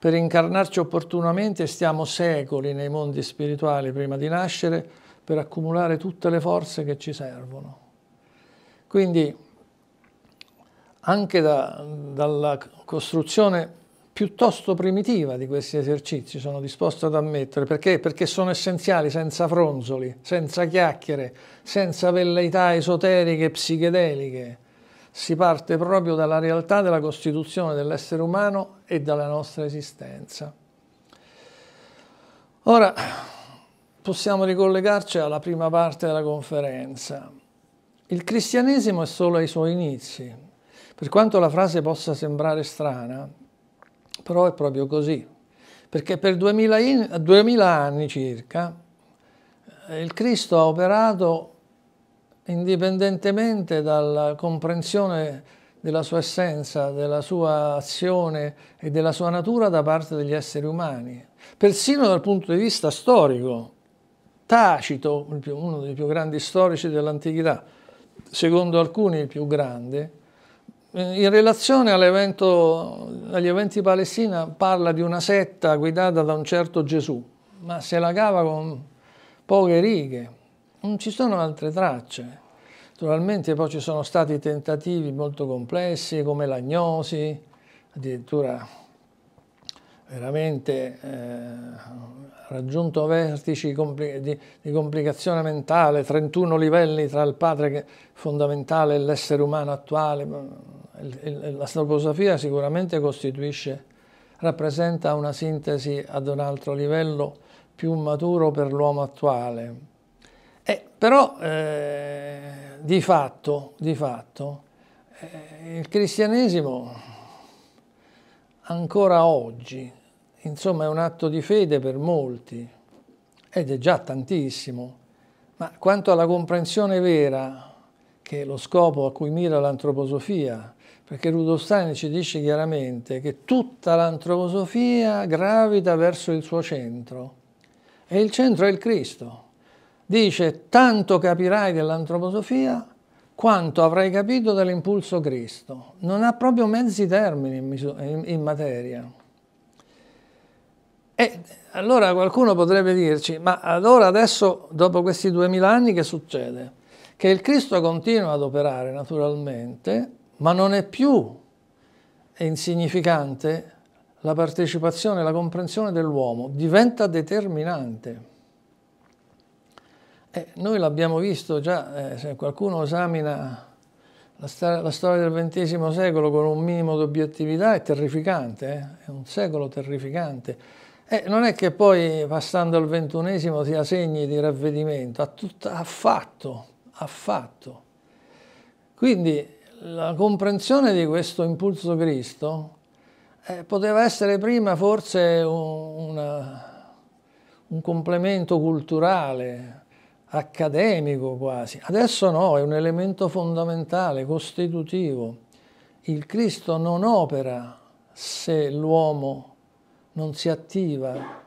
Per incarnarci opportunamente stiamo secoli nei mondi spirituali prima di nascere per accumulare tutte le forze che ci servono. Quindi anche da, dalla costruzione piuttosto primitiva di questi esercizi, sono disposto ad ammettere, perché? Perché sono essenziali senza fronzoli, senza chiacchiere, senza velleità esoteriche, psichedeliche, si parte proprio dalla realtà della costituzione dell'essere umano e dalla nostra esistenza. Ora possiamo ricollegarci alla prima parte della conferenza. Il cristianesimo è solo ai suoi inizi. Per quanto la frase possa sembrare strana, però è proprio così. Perché per 2000, in, 2000 anni circa eh, il Cristo ha operato indipendentemente dalla comprensione della sua essenza, della sua azione e della sua natura da parte degli esseri umani, persino dal punto di vista storico. Tacito, uno dei più grandi storici dell'antichità, secondo alcuni il più grande, eh, in relazione agli eventi palestina parla di una setta guidata da un certo Gesù, ma se la cava con poche righe, non ci sono altre tracce. Naturalmente poi ci sono stati tentativi molto complessi come l'agnosi, addirittura veramente eh, raggiunto vertici di, di, complicazione mentale, 31 livelli tra il padre fondamentale e l'essere umano attuale. Mm, La stroposofia sicuramente costituisce, rappresenta una sintesi ad un altro livello più maturo per l'uomo attuale eh, però eh, di fatto, di fatto eh, il cristianesimo ancora oggi, insomma è un atto di fede per molti, ed è già tantissimo, ma quanto alla comprensione vera, che è lo scopo a cui mira l'antroposofia, perché Rudolf Rudolstein ci dice chiaramente che tutta l'antroposofia gravita verso il suo centro, e il centro è il Cristo. Dice, tanto capirai dell'antroposofia quanto avrai capito dell'impulso Cristo. Non ha proprio mezzi termini in, in, in materia. E allora qualcuno potrebbe dirci, ma allora adesso, dopo questi duemila anni, che succede? Che il Cristo continua ad operare naturalmente, ma non è più insignificante la partecipazione, la comprensione dell'uomo, diventa determinante. Eh, noi l'abbiamo visto già, eh, se qualcuno esamina la, la, storia del XX secolo con un minimo di obiettività è terrificante, eh? è un secolo terrificante. Eh, non è che poi passando al XXI sia segni di ravvedimento, affatto, affatto. Quindi la comprensione di questo impulso Cristo eh, poteva essere prima forse un, una, un complemento culturale, accademico quasi. Adesso no, è un elemento fondamentale, costitutivo. Il Cristo non opera se l'uomo non si attiva.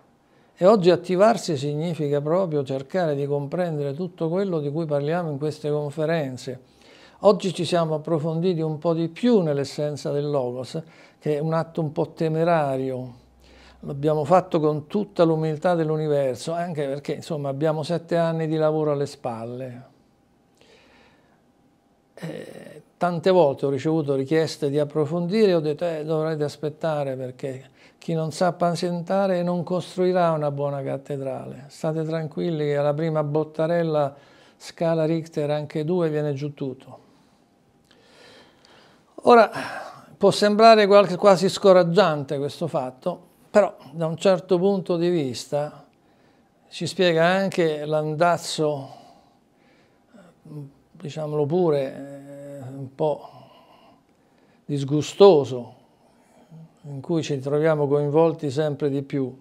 E oggi attivarsi significa proprio cercare di comprendere tutto quello di cui parliamo in queste conferenze. Oggi ci siamo approfonditi un po' di più nell'essenza del Logos, che è un atto un po' temerario, l'abbiamo fatto con tutta l'umiltà dell'universo, anche perché insomma abbiamo sette anni di lavoro alle spalle. E eh, tante volte ho ricevuto richieste di approfondire e ho detto eh, dovrete aspettare perché chi non sa pazientare non costruirà una buona cattedrale. State tranquilli che alla prima bottarella scala Richter anche due viene giù tutto. Ora, può sembrare quasi scoraggiante questo fatto, però da un certo punto di vista ci spiega anche l'andazzo, diciamolo pure, eh, un po' disgustoso in cui ci troviamo coinvolti sempre di più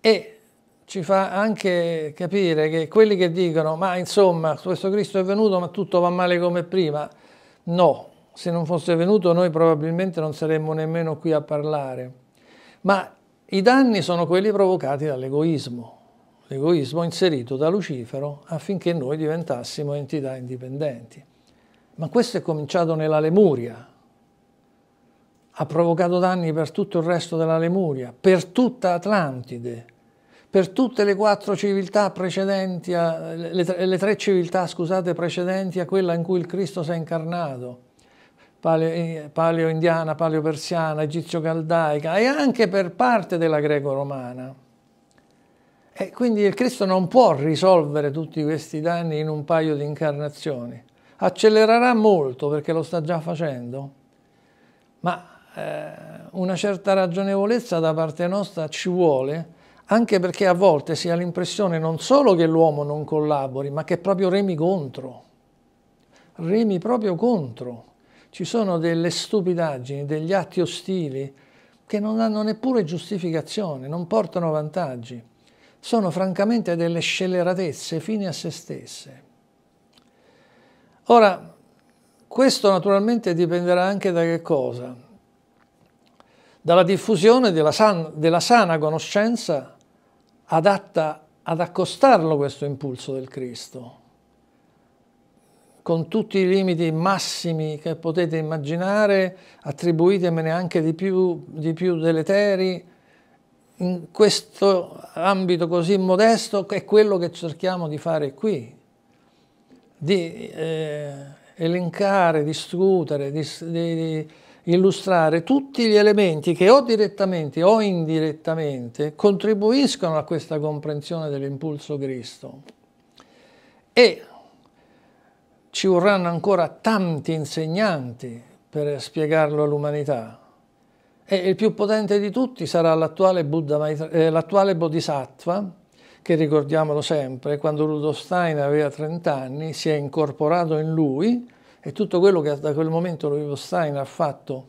e ci fa anche capire che quelli che dicono ma insomma questo Cristo è venuto ma tutto va male come prima, no, se non fosse venuto noi probabilmente non saremmo nemmeno qui a parlare ma i danni sono quelli provocati dall'egoismo, l'egoismo inserito da Lucifero affinché noi diventassimo entità indipendenti. Ma questo è cominciato nella Lemuria, ha provocato danni per tutto il resto della Lemuria, per tutta Atlantide, per tutte le quattro civiltà precedenti, a, le, le tre civiltà scusate, precedenti a quella in cui il Cristo si è incarnato paleo, eh, indiana paleo-persiana, egizio-caldaica e anche per parte della greco-romana. E quindi il Cristo non può risolvere tutti questi danni in un paio di incarnazioni. Accelererà molto perché lo sta già facendo, ma eh, una certa ragionevolezza da parte nostra ci vuole, anche perché a volte si ha l'impressione non solo che l'uomo non collabori, ma che proprio remi contro. Remi proprio contro ci sono delle stupidaggini, degli atti ostili che non hanno neppure giustificazione, non portano vantaggi. Sono francamente delle scelleratezze fine a se stesse. Ora, questo naturalmente dipenderà anche da che cosa? Dalla diffusione della, san della sana conoscenza adatta ad accostarlo questo impulso del Cristo con tutti i limiti massimi che potete immaginare, attribuitemene anche di più, di più deleteri, in questo ambito così modesto è quello che cerchiamo di fare qui, di eh, elencare, discutere, di, di, illustrare tutti gli elementi che o direttamente o indirettamente contribuiscono a questa comprensione dell'impulso Cristo. E ci vorranno ancora tanti insegnanti per spiegarlo all'umanità. E il più potente di tutti sarà l'attuale, eh, Bodhisattva, che ricordiamolo sempre, quando Rudolf Steiner aveva 30 anni si è incorporato in lui e tutto quello che da quel momento Rudolf Steiner ha fatto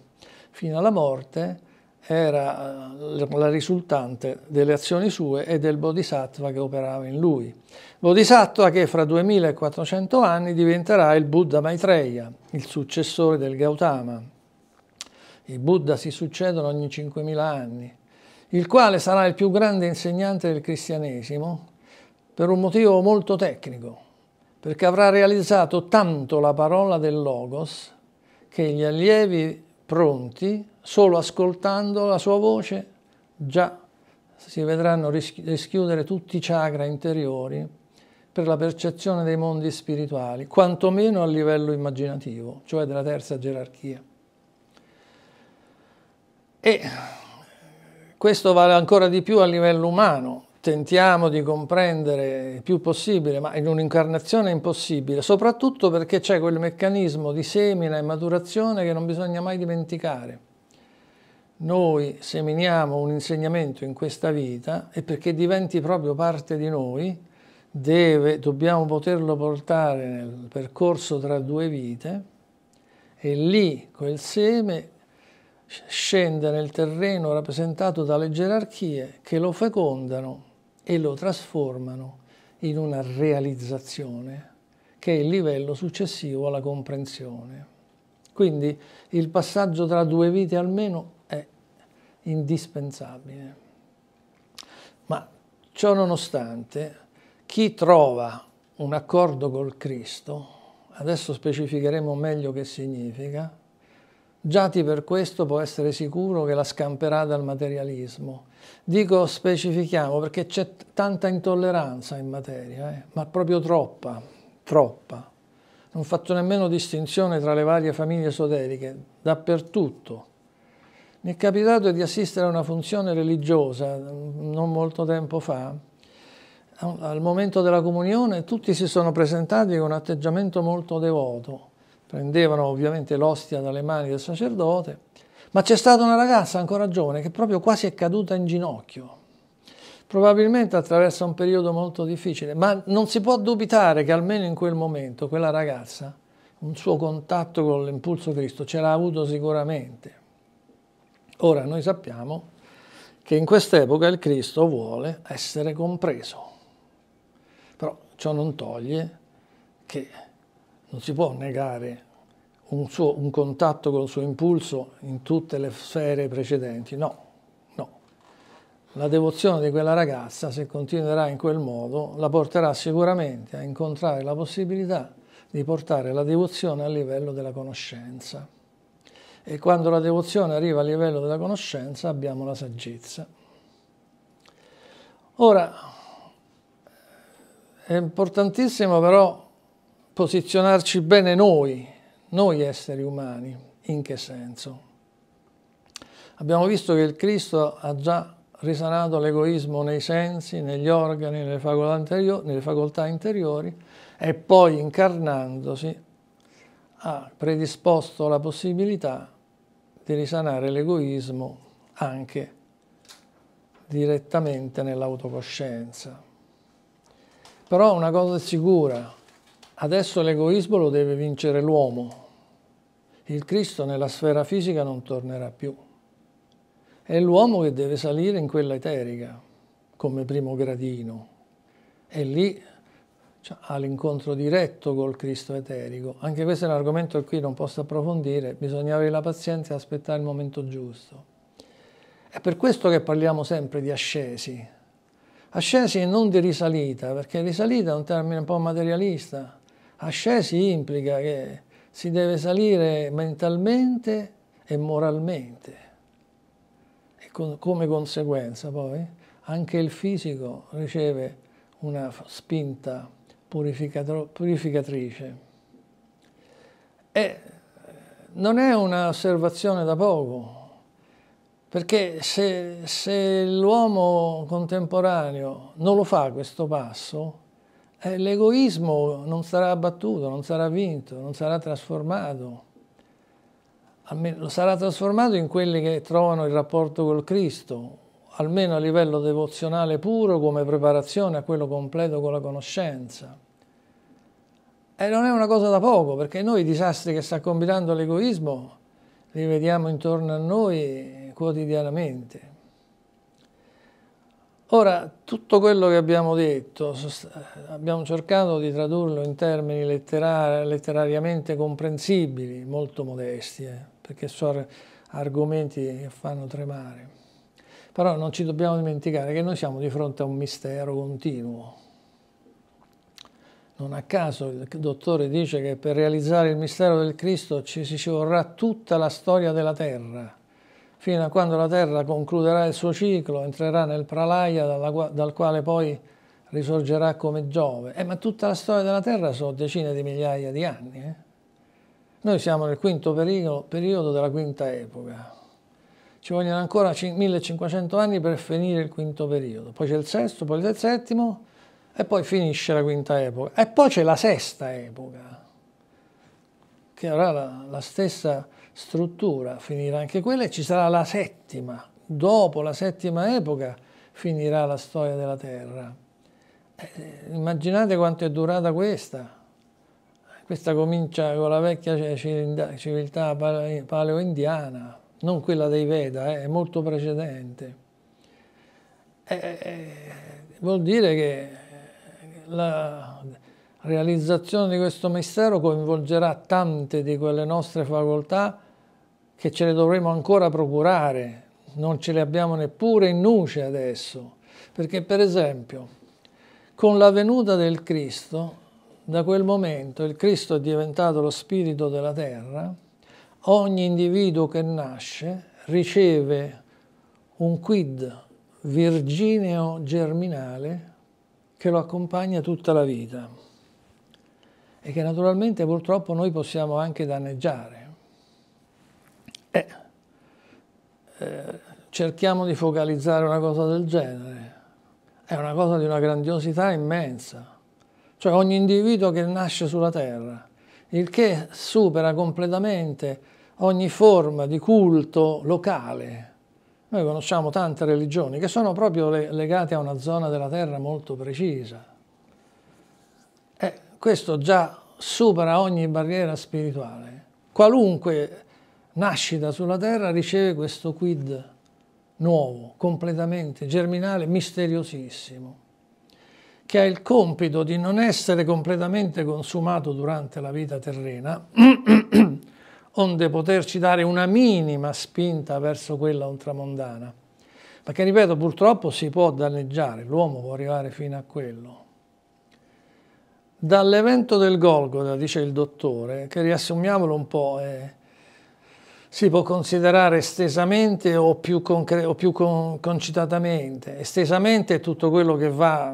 fino alla morte era eh, la risultante delle azioni sue e del Bodhisattva che operava in lui. Bodhisattva che fra 2400 anni diventerà il Buddha Maitreya, il successore del Gautama. I Buddha si succedono ogni 5.000 anni, il quale sarà il più grande insegnante del cristianesimo per un motivo molto tecnico, perché avrà realizzato tanto la parola del Logos che gli allievi pronti, solo ascoltando la sua voce, già si vedranno rischiudere tutti i chakra interiori per la percezione dei mondi spirituali, quantomeno a livello immaginativo, cioè della terza gerarchia. E questo vale ancora di più a livello umano. Tentiamo di comprendere il più possibile, ma in un'incarnazione è impossibile, soprattutto perché c'è quel meccanismo di semina e maturazione che non bisogna mai dimenticare. Noi seminiamo un insegnamento in questa vita e perché diventi proprio parte di noi, deve, dobbiamo poterlo portare nel percorso tra due vite e lì quel seme scende nel terreno rappresentato dalle gerarchie che lo fecondano e lo trasformano in una realizzazione che è il livello successivo alla comprensione. Quindi il passaggio tra due vite almeno è indispensabile. Ma ciò nonostante chi trova un accordo col Cristo, adesso specificheremo meglio che significa, Giati per questo può essere sicuro che la scamperà dal materialismo. Dico specifichiamo perché c'è tanta intolleranza in materia, eh? ma proprio troppa, troppa. Non faccio nemmeno distinzione tra le varie famiglie esoteriche, dappertutto. Mi è capitato di assistere a una funzione religiosa mm, non molto tempo fa, al momento della comunione tutti si sono presentati con un atteggiamento molto devoto, prendevano ovviamente l'ostia dalle mani del sacerdote, ma c'è stata una ragazza ancora giovane che proprio quasi è caduta in ginocchio, probabilmente attraversa un periodo molto difficile, ma non si può dubitare che almeno in quel momento quella ragazza un suo contatto con l'impulso Cristo ce l'ha avuto sicuramente. Ora noi sappiamo che in quest'epoca il Cristo vuole essere compreso. Ciò non toglie che non si può negare un, suo, un contatto con il suo impulso in tutte le sfere precedenti, no, no. La devozione di quella ragazza, se continuerà in quel modo, la porterà sicuramente a incontrare la possibilità di portare la devozione al livello della conoscenza. E quando la devozione arriva al livello della conoscenza abbiamo la saggezza. Ora, è importantissimo però posizionarci bene noi, noi esseri umani. In che senso? Abbiamo visto che il Cristo ha già risanato l'egoismo nei sensi, negli organi, nelle facoltà, interiori, nelle facoltà interiori e poi incarnandosi ha predisposto la possibilità di risanare l'egoismo anche direttamente nell'autocoscienza. Però una cosa è sicura, adesso l'egoismo lo deve vincere l'uomo. Il Cristo nella sfera fisica non tornerà più. È l'uomo che deve salire in quella eterica come primo gradino e lì cioè, ha l'incontro diretto col Cristo eterico. Anche questo è un argomento che qui non posso approfondire, bisogna avere la pazienza e aspettare il momento giusto. È per questo che parliamo sempre di ascesi, ascesi e non di risalita, perché risalita è un termine un po' materialista. Ascesi implica che si deve salire mentalmente e moralmente. E con, come conseguenza poi anche il fisico riceve una spinta purificatrice. E eh, non è un'osservazione da poco, perché se, se l'uomo contemporaneo non lo fa questo passo, eh, l'egoismo non sarà abbattuto, non sarà vinto, non sarà trasformato. Almeno, lo sarà trasformato in quelli che trovano il rapporto col Cristo, almeno a livello devozionale puro, come preparazione a quello completo con la conoscenza. E non è una cosa da poco, perché noi i disastri che sta combinando l'egoismo li vediamo intorno a noi quotidianamente. Ora, tutto quello che abbiamo detto, abbiamo cercato di tradurlo in termini letterar letterariamente comprensibili, molto modesti, eh, perché sono argomenti che fanno tremare. Però non ci dobbiamo dimenticare che noi siamo di fronte a un mistero continuo. Non a caso il dottore dice che per realizzare il mistero del Cristo ci, ci vorrà tutta la storia della terra fino a quando la Terra concluderà il suo ciclo, entrerà nel pralaya dalla, dal quale poi risorgerà come Giove. Eh, ma tutta la storia della Terra sono decine di migliaia di anni. Eh? Noi siamo nel quinto periodo, periodo, della quinta epoca. Ci vogliono ancora 1500 anni per finire il quinto periodo. Poi c'è il sesto, poi c'è il settimo e poi finisce la quinta epoca. E poi c'è la sesta epoca, che avrà la, la stessa struttura finirà anche quella e ci sarà la settima. Dopo la settima epoca finirà la storia della Terra. Eh, immaginate quanto è durata questa. Questa comincia con la vecchia civiltà paleo-indiana, non quella dei Veda, eh, è molto precedente. Eh, eh, eh, vuol dire che la realizzazione di questo mistero coinvolgerà tante di quelle nostre facoltà che ce le dovremo ancora procurare, non ce le abbiamo neppure in nuce adesso, perché per esempio con la venuta del Cristo, da quel momento il Cristo è diventato lo spirito della terra, ogni individuo che nasce riceve un quid virgineo germinale che lo accompagna tutta la vita e che naturalmente purtroppo noi possiamo anche danneggiare. Eh, eh, cerchiamo di focalizzare una cosa del genere. È una cosa di una grandiosità immensa. Cioè ogni individuo che nasce sulla Terra, il che supera completamente ogni forma di culto locale. Noi conosciamo tante religioni che sono proprio legate a una zona della Terra molto precisa. E eh, questo già supera ogni barriera spirituale. Qualunque nascita sulla Terra riceve questo quid nuovo, completamente germinale, misteriosissimo, che ha il compito di non essere completamente consumato durante la vita terrena, onde poterci dare una minima spinta verso quella ultramondana. Perché, ripeto, purtroppo si può danneggiare, l'uomo può arrivare fino a quello. Dall'evento del Golgotha, dice il dottore, che riassumiamolo un po', è si può considerare estesamente o più, o più con concitatamente. Estesamente è tutto quello che va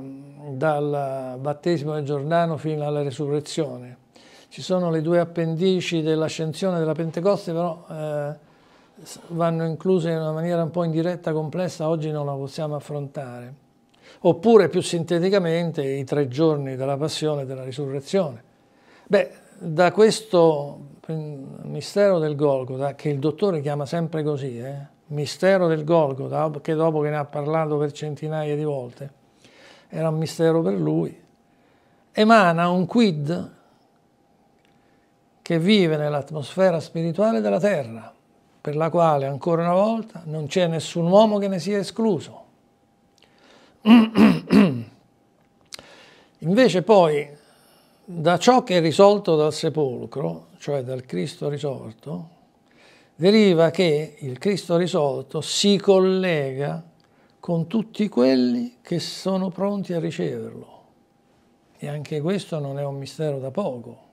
dal battesimo del Giordano fino alla resurrezione. Ci sono le due appendici dell'ascensione della Pentecoste, però eh, vanno incluse in una maniera un po' indiretta, complessa, oggi non la possiamo affrontare. Oppure più sinteticamente i tre giorni della passione e della risurrezione. Beh, da questo mistero del Golgota, che il dottore chiama sempre così, eh? mistero del Golgota, che dopo che ne ha parlato per centinaia di volte, era un mistero per lui, emana un quid che vive nell'atmosfera spirituale della terra, per la quale ancora una volta non c'è nessun uomo che ne sia escluso. Invece poi, da ciò che è risolto dal sepolcro, cioè dal Cristo risorto, deriva che il Cristo risorto si collega con tutti quelli che sono pronti a riceverlo. E anche questo non è un mistero da poco.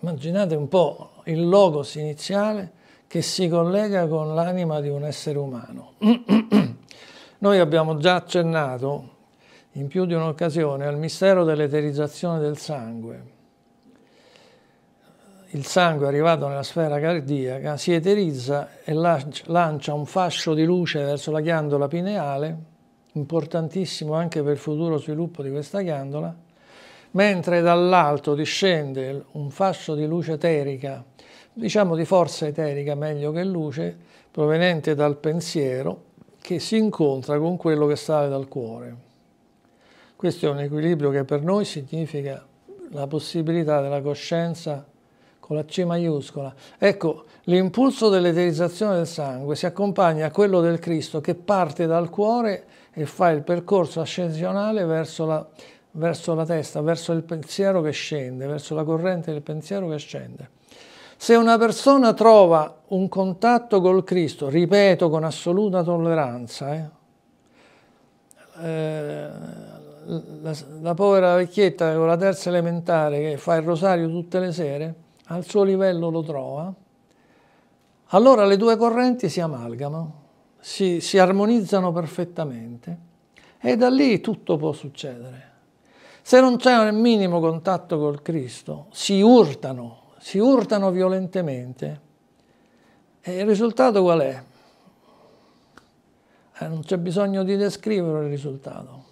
Immaginate un po' il logos iniziale che si collega con l'anima di un essere umano. Noi abbiamo già accennato in più di un'occasione al mistero dell'eterizzazione del sangue il sangue arrivato nella sfera cardiaca si eterizza e lancia un fascio di luce verso la ghiandola pineale, importantissimo anche per il futuro sviluppo di questa ghiandola, mentre dall'alto discende un fascio di luce eterica, diciamo di forza eterica meglio che luce, proveniente dal pensiero, che si incontra con quello che sale dal cuore. Questo è un equilibrio che per noi significa la possibilità della coscienza con la C maiuscola. Ecco, l'impulso dell'eterizzazione del sangue si accompagna a quello del Cristo che parte dal cuore e fa il percorso ascensionale verso la, verso la testa, verso il pensiero che scende, verso la corrente del pensiero che scende. Se una persona trova un contatto col Cristo, ripeto con assoluta tolleranza, eh, eh, la, la, povera vecchietta con la terza elementare che fa il rosario tutte le sere, al suo livello lo trova, allora le due correnti si amalgamano, si, si armonizzano perfettamente e da lì tutto può succedere. Se non c'è un minimo contatto col Cristo, si urtano, si urtano violentemente. E il risultato qual è? Eh, non c'è bisogno di descrivere il risultato.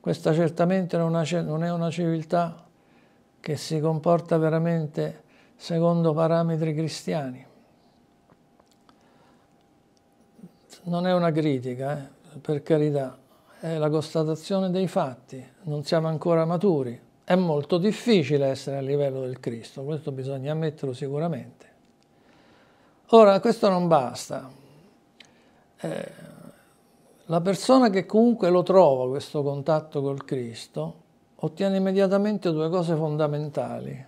Questa certamente non è una civiltà che si comporta veramente secondo parametri cristiani. Non è una critica, eh, per carità, è la constatazione dei fatti, non siamo ancora maturi, è molto difficile essere a livello del Cristo, questo bisogna ammetterlo sicuramente. Ora, questo non basta. Eh, la persona che comunque lo trova, questo contatto col Cristo, ottiene immediatamente due cose fondamentali.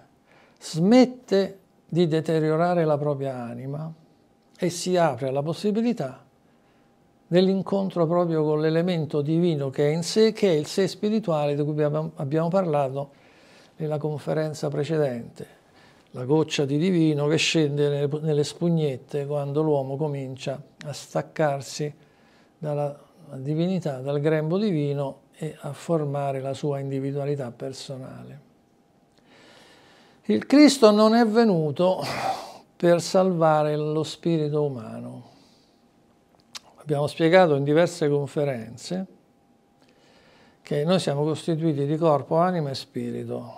Smette di deteriorare la propria anima e si apre alla possibilità dell'incontro proprio con l'elemento divino che è in sé, che è il sé spirituale di cui abbiamo parlato nella conferenza precedente. La goccia di divino che scende nelle spugnette quando l'uomo comincia a staccarsi dalla divinità, dal grembo divino e a formare la sua individualità personale. Il Cristo non è venuto per salvare lo spirito umano. Abbiamo spiegato in diverse conferenze che noi siamo costituiti di corpo, anima e spirito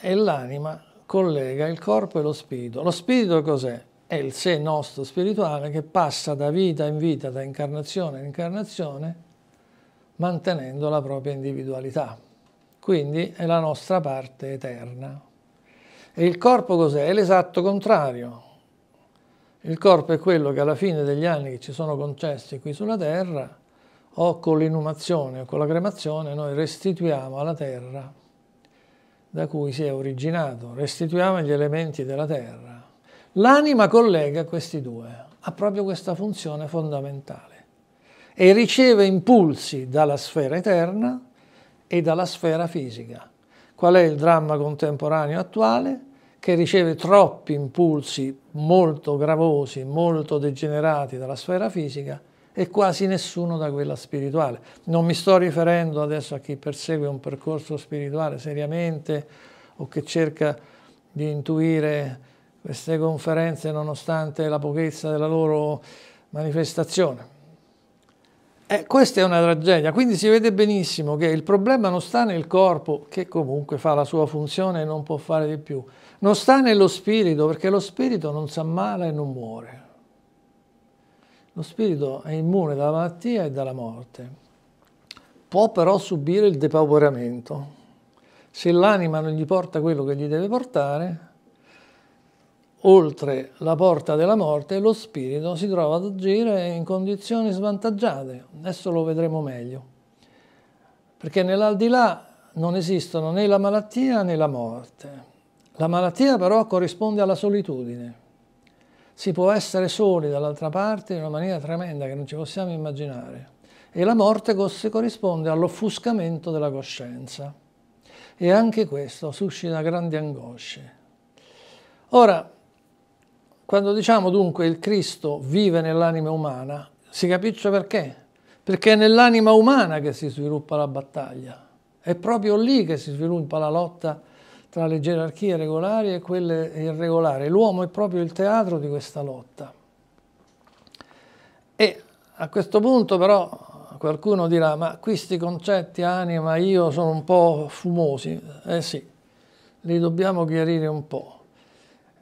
e l'anima collega il corpo e lo spirito. Lo spirito cos'è? È il sé nostro spirituale che passa da vita in vita, da incarnazione in incarnazione mantenendo la propria individualità. Quindi è la nostra parte eterna. E il corpo cos'è? È l'esatto contrario. Il corpo è quello che alla fine degli anni che ci sono concessi qui sulla Terra, o con l'inumazione o con la cremazione, noi restituiamo alla Terra da cui si è originato, restituiamo gli elementi della Terra. L'anima collega questi due, ha proprio questa funzione fondamentale e riceve impulsi dalla sfera eterna e dalla sfera fisica. Qual è il dramma contemporaneo attuale? Che riceve troppi impulsi molto gravosi, molto degenerati dalla sfera fisica e quasi nessuno da quella spirituale. Non mi sto riferendo adesso a chi persegue un percorso spirituale seriamente o che cerca di intuire queste conferenze nonostante la pochezza della loro manifestazione eh, questa è una tragedia, quindi si vede benissimo che il problema non sta nel corpo, che comunque fa la sua funzione e non può fare di più, non sta nello spirito, perché lo spirito non si ammala e non muore. Lo spirito è immune dalla malattia e dalla morte, può però subire il depauperamento. Se l'anima non gli porta quello che gli deve portare, oltre la porta della morte, lo spirito si trova ad agire in condizioni svantaggiate. Adesso lo vedremo meglio. Perché nell'aldilà non esistono né la malattia né la morte. La malattia però corrisponde alla solitudine. Si può essere soli dall'altra parte in una maniera tremenda che non ci possiamo immaginare. E la morte corrisponde all'offuscamento della coscienza. E anche questo suscita grandi angosce. Ora, quando diciamo dunque il Cristo vive nell'anima umana, si capisce perché? Perché è nell'anima umana che si sviluppa la battaglia. È proprio lì che si sviluppa la lotta tra le gerarchie regolari e quelle irregolari. L'uomo è proprio il teatro di questa lotta. E a questo punto però qualcuno dirà, ma questi concetti anima, io sono un po' fumosi. Eh sì, li dobbiamo chiarire un po'.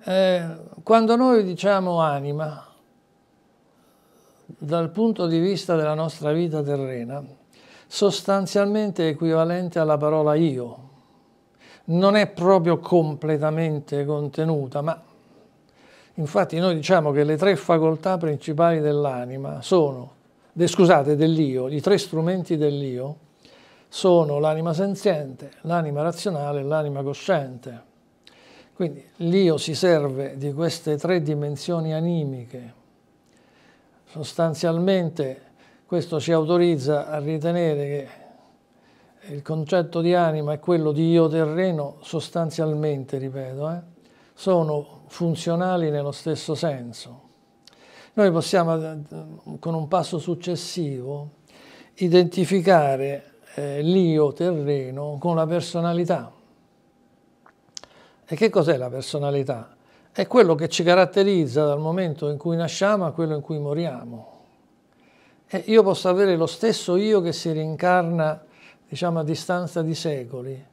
Eh, quando noi diciamo anima, dal punto di vista della nostra vita terrena, sostanzialmente è equivalente alla parola io. Non è proprio completamente contenuta, ma infatti noi diciamo che le tre facoltà principali dell'anima sono, de, scusate, dell'io, i tre strumenti dell'io sono l'anima senziente, l'anima razionale e l'anima cosciente quindi l'io si serve di queste tre dimensioni animiche. Sostanzialmente questo ci autorizza a ritenere che il concetto di anima e quello di io terreno sostanzialmente, ripeto, eh, sono funzionali nello stesso senso. Noi possiamo, eh, con un passo successivo, identificare eh, l'io terreno con la personalità e che cos'è la personalità? È quello che ci caratterizza dal momento in cui nasciamo a quello in cui moriamo. E io posso avere lo stesso io che si rincarna, diciamo, a distanza di secoli,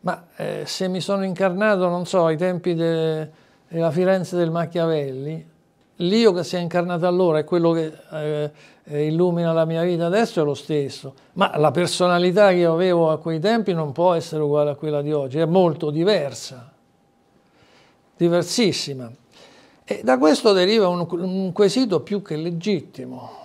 ma eh, se mi sono incarnato, non so, ai tempi de, della Firenze del Machiavelli, l'io che si è incarnato allora è quello che eh, eh illumina la mia vita adesso è lo stesso, ma la personalità che io avevo a quei tempi non può essere uguale a quella di oggi, è molto diversa diversissima. E da questo deriva un, un quesito più che legittimo.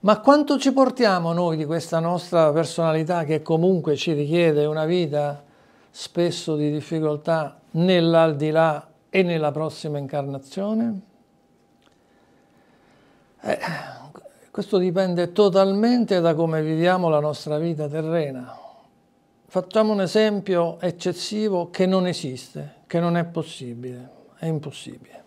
Ma quanto ci portiamo noi di questa nostra personalità che comunque ci richiede una vita spesso di difficoltà nell'aldilà e nella prossima incarnazione? Eh, questo dipende totalmente da come viviamo la nostra vita terrena. Facciamo un esempio eccessivo che non esiste, che non è possibile, è impossibile.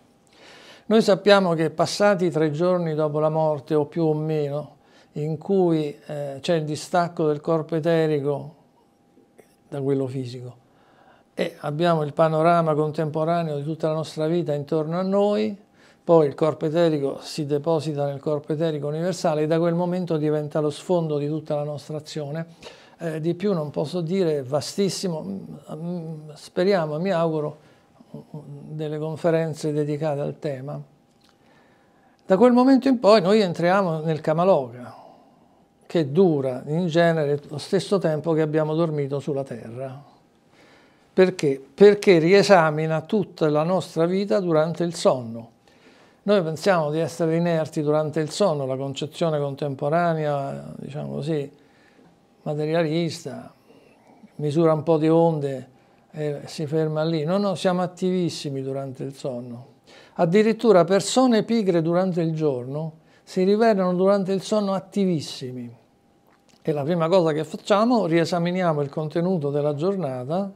Noi sappiamo che passati tre giorni dopo la morte, o più o meno, in cui eh, c'è il distacco del corpo eterico da quello fisico, e abbiamo il panorama contemporaneo di tutta la nostra vita intorno a noi, poi il corpo eterico si deposita nel corpo eterico universale e da quel momento diventa lo sfondo di tutta la nostra azione eh, di più non posso dire, vastissimo, mm, mm, speriamo, mi auguro, delle conferenze dedicate al tema. Da quel momento in poi noi entriamo nel Kamaloka, che dura in genere lo stesso tempo che abbiamo dormito sulla Terra. Perché? Perché riesamina tutta la nostra vita durante il sonno. Noi pensiamo di essere inerti durante il sonno, la concezione contemporanea, diciamo così, materialista, misura un po' di onde e si ferma lì. No, no, siamo attivissimi durante il sonno. Addirittura persone pigre durante il giorno si rivelano durante il sonno attivissimi. E la prima cosa che facciamo, riesaminiamo il contenuto della giornata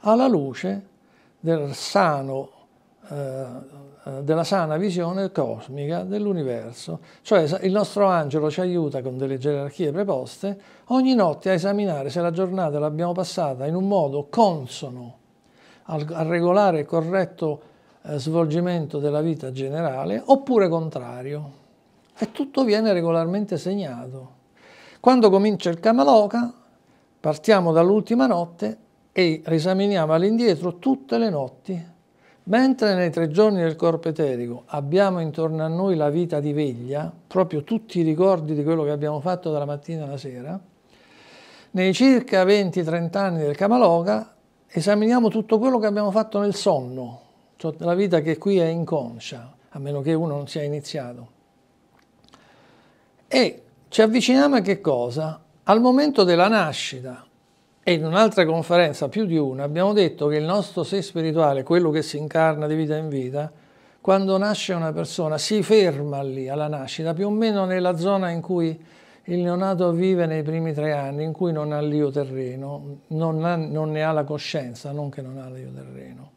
alla luce del sano, eh, eh, della sana visione cosmica dell'universo. Cioè il nostro angelo ci aiuta con delle gerarchie preposte ogni notte a esaminare se la giornata l'abbiamo passata in un modo consono al, al regolare e corretto eh, svolgimento della vita generale oppure contrario. E tutto viene regolarmente segnato. Quando comincia il Kamaloka, partiamo dall'ultima notte e risaminiamo all'indietro tutte le notti. Mentre nei tre giorni del corpo eterico abbiamo intorno a noi la vita di veglia, proprio tutti i ricordi di quello che abbiamo fatto dalla mattina alla sera, nei circa 20-30 anni del Kamaloka esaminiamo tutto quello che abbiamo fatto nel sonno, cioè la vita che qui è inconscia, a meno che uno non sia iniziato. E ci avviciniamo a che cosa? Al momento della nascita. E in un'altra conferenza, più di una, abbiamo detto che il nostro sé spirituale, quello che si incarna di vita in vita, quando nasce una persona si ferma lì alla nascita, più o meno nella zona in cui il neonato vive nei primi tre anni in cui non ha l'ioterreno, non, ha, non ne ha la coscienza, non che non ha l'io terreno.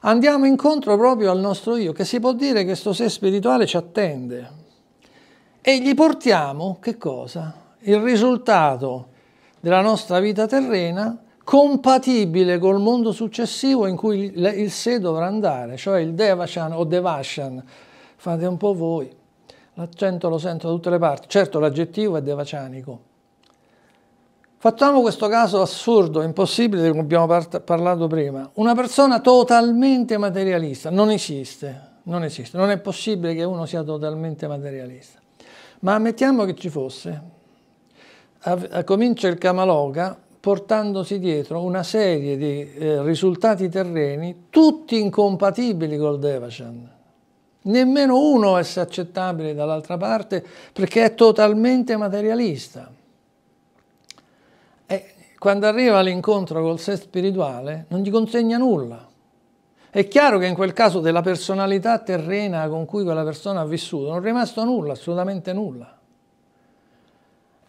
Andiamo incontro proprio al nostro io, che si può dire che questo sé spirituale ci attende. E gli portiamo, che cosa? Il risultato della nostra vita terrena compatibile col mondo successivo in cui il, il sé dovrà andare, cioè il Devachan o Devashan, fate un po' voi. L'accento lo sento da tutte le parti. Certo, l'aggettivo è devacianico. Facciamo questo caso assurdo, impossibile, di cui abbiamo par parlato prima. Una persona totalmente materialista non esiste, non esiste. Non è possibile che uno sia totalmente materialista. Ma ammettiamo che ci fosse. A comincia il Kamaloka portandosi dietro una serie di eh, risultati terreni tutti incompatibili col Devachan nemmeno uno è accettabile dall'altra parte perché è totalmente materialista. E quando arriva all'incontro col sé spirituale non gli consegna nulla. È chiaro che in quel caso della personalità terrena con cui quella persona ha vissuto non è rimasto nulla, assolutamente nulla.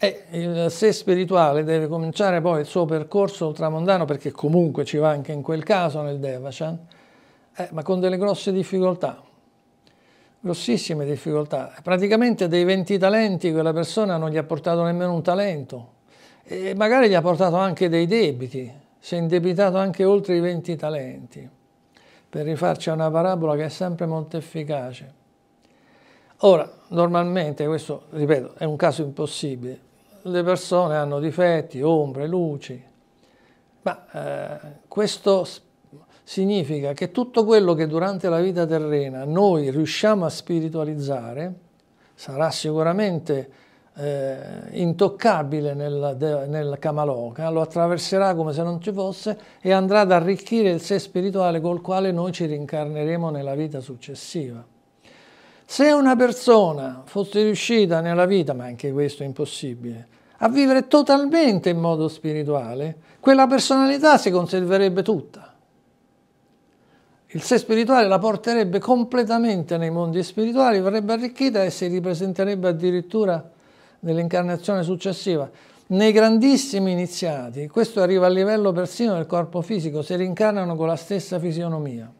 E il sé spirituale deve cominciare poi il suo percorso ultramondano, perché comunque ci va anche in quel caso nel Devachan, eh, ma con delle grosse difficoltà grossissime difficoltà. Praticamente dei 20 talenti quella persona non gli ha portato nemmeno un talento e magari gli ha portato anche dei debiti, si è indebitato anche oltre i 20 talenti, per rifarci a una parabola che è sempre molto efficace. Ora, normalmente, questo, ripeto, è un caso impossibile, le persone hanno difetti, ombre, luci, ma eh, questo significa che tutto quello che durante la vita terrena noi riusciamo a spiritualizzare sarà sicuramente eh, intoccabile nel, nel Kamaloka, lo attraverserà come se non ci fosse e andrà ad arricchire il sé spirituale col quale noi ci rincarneremo nella vita successiva. Se una persona fosse riuscita nella vita, ma anche questo è impossibile, a vivere totalmente in modo spirituale, quella personalità si conserverebbe tutta il sé spirituale la porterebbe completamente nei mondi spirituali, verrebbe arricchita e si ripresenterebbe addirittura nell'incarnazione successiva. Nei grandissimi iniziati, questo arriva al livello persino del corpo fisico, si rincarnano con la stessa fisionomia.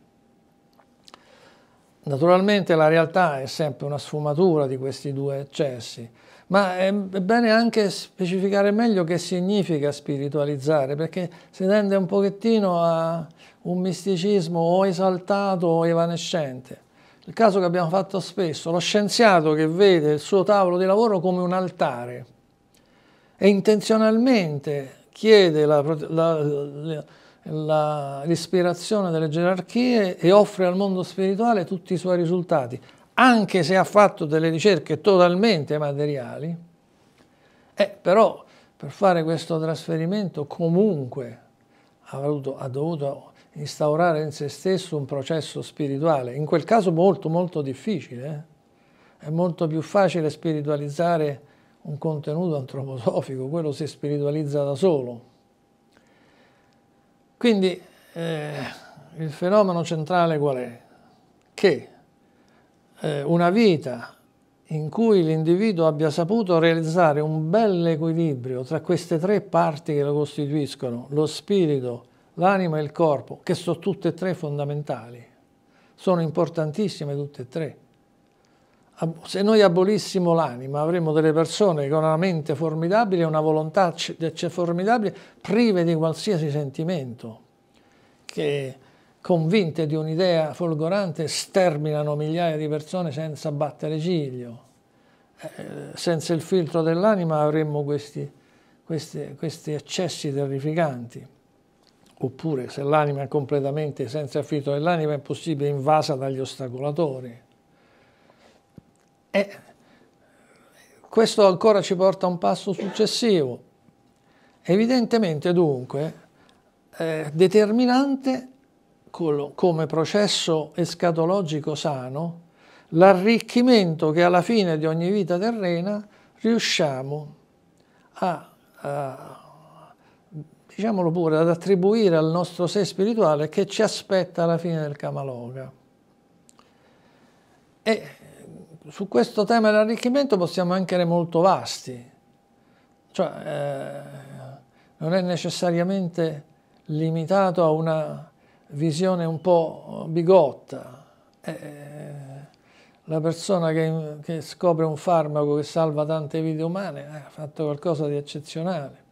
Naturalmente la realtà è sempre una sfumatura di questi due eccessi, ma è bene anche specificare meglio che significa spiritualizzare, perché si tende un pochettino a un misticismo o esaltato o evanescente. Il caso che abbiamo fatto spesso, lo scienziato che vede il suo tavolo di lavoro come un altare e intenzionalmente chiede la, la, la l'ispirazione delle gerarchie e offre al mondo spirituale tutti i suoi risultati, anche se ha fatto delle ricerche totalmente materiali, eh, però per fare questo trasferimento comunque ha, dovuto instaurare in se stesso un processo spirituale, in quel caso molto molto difficile, eh. è molto più facile spiritualizzare un contenuto antroposofico, quello si spiritualizza da solo. Quindi eh, il fenomeno centrale qual è? Che eh, una vita in cui l'individuo abbia saputo realizzare un bel equilibrio tra queste tre parti che lo costituiscono, lo spirito, l'anima e il corpo, che sono tutte e tre fondamentali, sono importantissime tutte e tre. Se noi abolissimo l'anima avremmo delle persone con una mente formidabile e una volontà formidabile, prive di qualsiasi sentimento, che convinte di un'idea folgorante sterminano migliaia di persone senza battere ciglio. Eh, senza il filtro dell'anima avremmo questi, questi, questi eccessi terrificanti oppure se l'anima è completamente senza affitto dell'anima è possibile invasa dagli ostacolatori. E questo ancora ci porta a un passo successivo. Evidentemente dunque eh, determinante come processo escatologico sano l'arricchimento che alla fine di ogni vita terrena riusciamo a, a diciamolo pure, ad attribuire al nostro sé spirituale che ci aspetta alla fine del Kamaloka. E su questo tema dell'arricchimento possiamo anche essere molto vasti, cioè eh, non è necessariamente limitato a una visione un po' bigotta. Eh, la persona che, che, scopre un farmaco che salva tante vite umane eh, ha fatto qualcosa di eccezionale.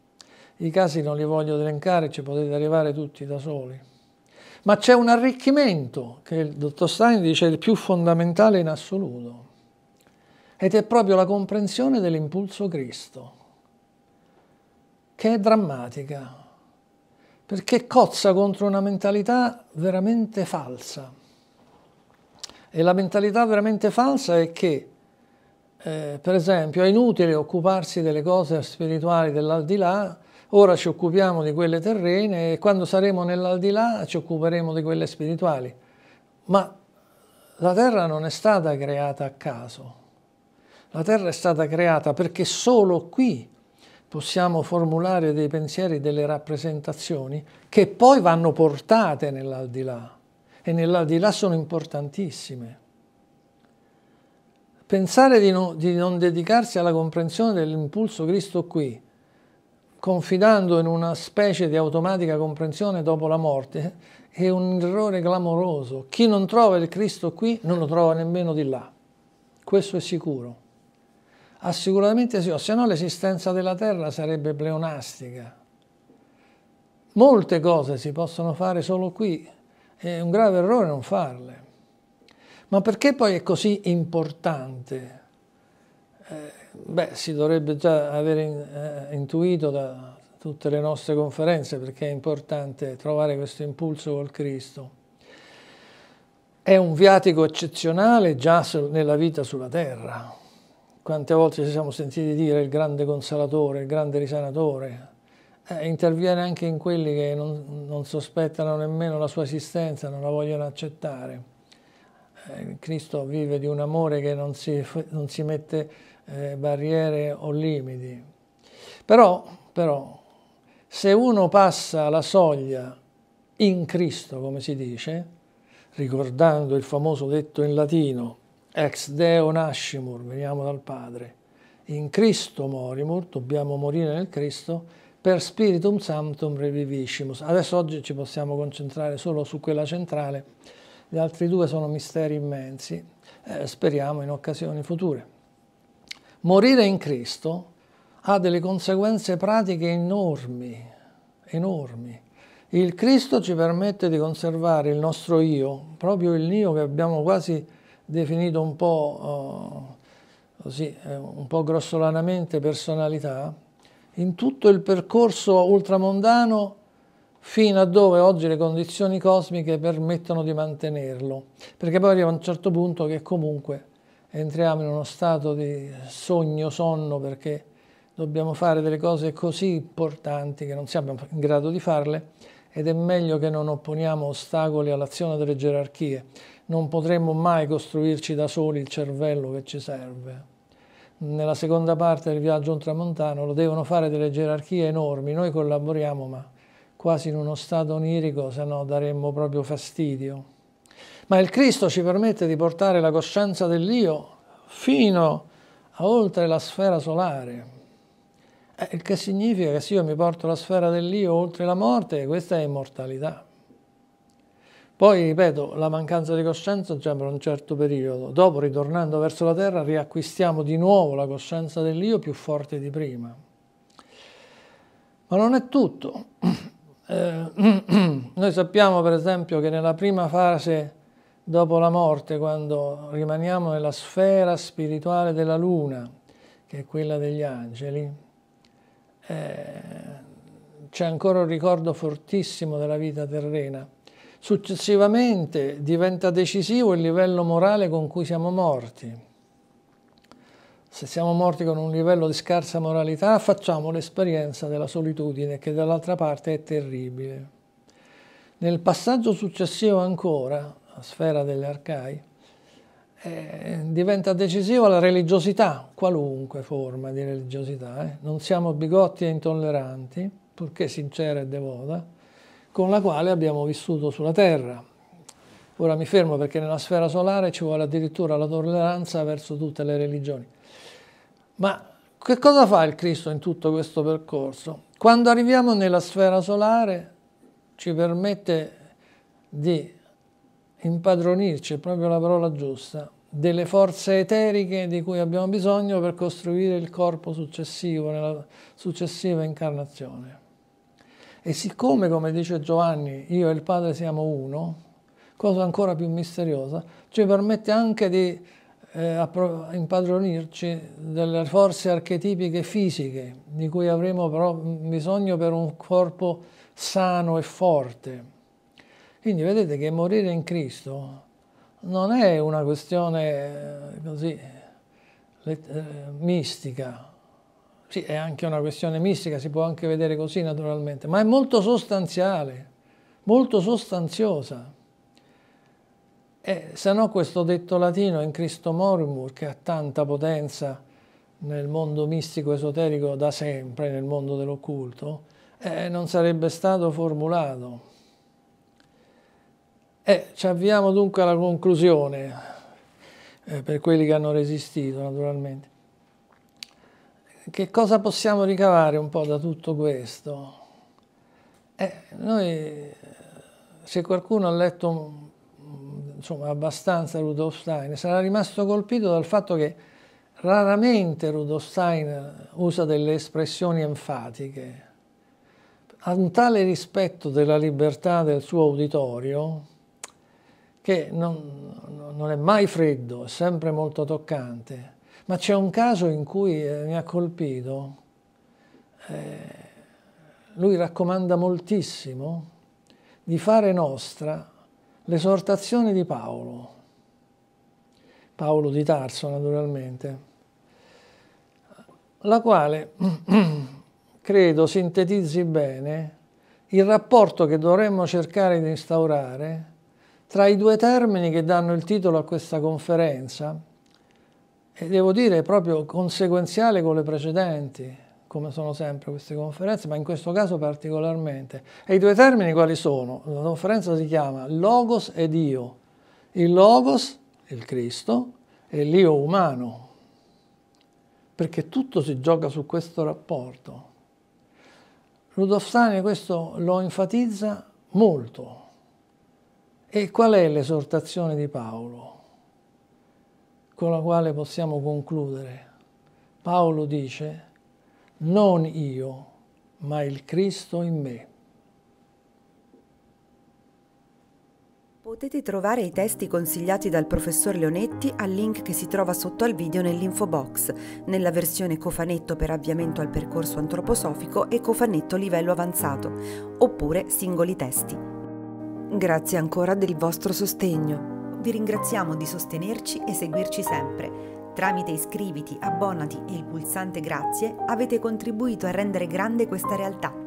I casi non li voglio elencare, ci potete arrivare tutti da soli. Ma c'è un arricchimento che il dottor Stein dice è il più fondamentale in assoluto, ed è proprio la comprensione dell'impulso Cristo, che è drammatica, perché cozza contro una mentalità veramente falsa. E la mentalità veramente falsa è che, eh, per esempio, è inutile occuparsi delle cose spirituali dell'aldilà Ora ci occupiamo di quelle terrene e quando saremo nell'aldilà ci occuperemo di quelle spirituali. Ma la terra non è stata creata a caso. La terra è stata creata perché solo qui possiamo formulare dei pensieri, delle rappresentazioni che poi vanno portate nell'aldilà e nell'aldilà sono importantissime. Pensare di, no, di non dedicarsi alla comprensione dell'impulso Cristo qui confidando in una specie di automatica comprensione dopo la morte, è un errore clamoroso. Chi non trova il Cristo qui non lo trova nemmeno di là. Questo è sicuro. Assicuratamente ah, sì, o se no l'esistenza della Terra sarebbe pleonastica. Molte cose si possono fare solo qui, è un grave errore non farle. Ma perché poi è così importante eh, Beh, si dovrebbe già avere in, eh, intuito da tutte le nostre conferenze perché è importante trovare questo impulso col Cristo. È un viatico eccezionale già nella vita sulla terra. Quante volte ci siamo sentiti dire il grande consolatore, il grande risanatore. Eh, interviene anche in quelli che non, non sospettano nemmeno la sua esistenza, non la vogliono accettare. Eh, Cristo vive di un amore che non si, non si, mette eh, barriere o limiti. Però, però, se uno passa la soglia in Cristo, come si dice, ricordando il famoso detto in latino, ex deo nascimur, veniamo dal Padre, in Cristo morimur, dobbiamo morire nel Cristo, per spiritum sanctum reviviscimus. Adesso oggi ci possiamo concentrare solo su quella centrale, gli altri due sono misteri immensi, eh, speriamo in occasioni future morire in Cristo ha delle conseguenze pratiche enormi, enormi. Il Cristo ci permette di conservare il nostro io, proprio il io che abbiamo quasi definito un po', uh, così, eh, un po' grossolanamente personalità, in tutto il percorso ultramondano fino a dove oggi le condizioni cosmiche permettono di mantenerlo, perché poi arriva un certo punto che comunque entriamo in uno stato di sogno-sonno perché dobbiamo fare delle cose così importanti che non siamo in grado di farle ed è meglio che non opponiamo ostacoli all'azione delle gerarchie. Non potremmo mai costruirci da soli il cervello che ci serve. Nella seconda parte del viaggio tramontano lo devono fare delle gerarchie enormi, noi collaboriamo ma quasi in uno stato onirico, se no daremmo proprio fastidio. Ma il Cristo ci permette di portare la coscienza dell'io fino a oltre la sfera solare. Eh, il che significa che se io mi porto la sfera dell'io oltre la morte, questa è immortalità. Poi, ripeto, la mancanza di coscienza sembra un certo periodo. Dopo, ritornando verso la terra, riacquistiamo di nuovo la coscienza dell'io più forte di prima. Ma non è tutto. Eh, noi sappiamo, per esempio, che nella prima fase dopo la morte, quando rimaniamo nella sfera spirituale della Luna, che è quella degli angeli, eh, c'è ancora un ricordo fortissimo della vita terrena. Successivamente diventa decisivo il livello morale con cui siamo morti. Se siamo morti con un livello di scarsa moralità, facciamo l'esperienza della solitudine, che dall'altra parte è terribile. Nel passaggio successivo ancora, sfera degli arcai, eh, diventa decisiva la religiosità, qualunque forma di religiosità. Eh. Non siamo bigotti e intolleranti, purché sincera e devota, con la quale abbiamo vissuto sulla Terra. Ora mi fermo perché nella sfera solare ci vuole addirittura la tolleranza verso tutte le religioni. Ma che cosa fa il Cristo in tutto questo percorso? Quando arriviamo nella sfera solare ci permette di impadronirci, è proprio la parola giusta, delle forze eteriche di cui abbiamo bisogno per costruire il corpo successivo, nella successiva incarnazione. E siccome, come dice Giovanni, io e il Padre siamo uno, cosa ancora più misteriosa, ci permette anche di eh, impadronirci delle forze archetipiche fisiche, di cui avremo però bisogno per un corpo sano e forte. Quindi vedete che morire in Cristo non è una questione eh, così eh, mistica, sì, è anche una questione mistica, si può anche vedere così naturalmente, ma è molto sostanziale, molto sostanziosa. E se no questo detto latino in Cristo Mormur, che ha tanta potenza nel mondo mistico esoterico da sempre, nel mondo dell'occulto, eh, non sarebbe stato formulato. Eh, ci avviamo dunque alla conclusione, eh, per quelli che hanno resistito naturalmente. Che cosa possiamo ricavare un po' da tutto questo? Eh, noi, se qualcuno ha letto insomma, abbastanza Rudolf Stein, sarà rimasto colpito dal fatto che raramente Rudolf Stein usa delle espressioni enfatiche. Ha un tale rispetto della libertà del suo uditorio, che non, non è mai freddo, è sempre molto toccante. Ma c'è un caso in cui eh, mi ha colpito, eh, lui raccomanda moltissimo di fare nostra l'esortazione di Paolo, Paolo di Tarso naturalmente, la quale credo sintetizzi bene il rapporto che dovremmo cercare di instaurare tra i due termini che danno il titolo a questa conferenza, e devo dire proprio conseguenziale con le precedenti, come sono sempre queste conferenze, ma in questo caso particolarmente. E i due termini quali sono? La conferenza si chiama Logos e Dio. Il Logos, il Cristo, e l'io umano, perché tutto si gioca su questo rapporto. Rudolf Steiner questo lo enfatizza molto. E qual è l'esortazione di Paolo con la quale possiamo concludere? Paolo dice, non io, ma il Cristo in me. Potete trovare i testi consigliati dal professor Leonetti al link che si trova sotto al video nell'info box, nella versione cofanetto per avviamento al percorso antroposofico e cofanetto livello avanzato, oppure singoli testi. Grazie ancora del vostro sostegno. Vi ringraziamo di sostenerci e seguirci sempre. Tramite iscriviti, abbonati e il pulsante grazie avete contribuito a rendere grande questa realtà.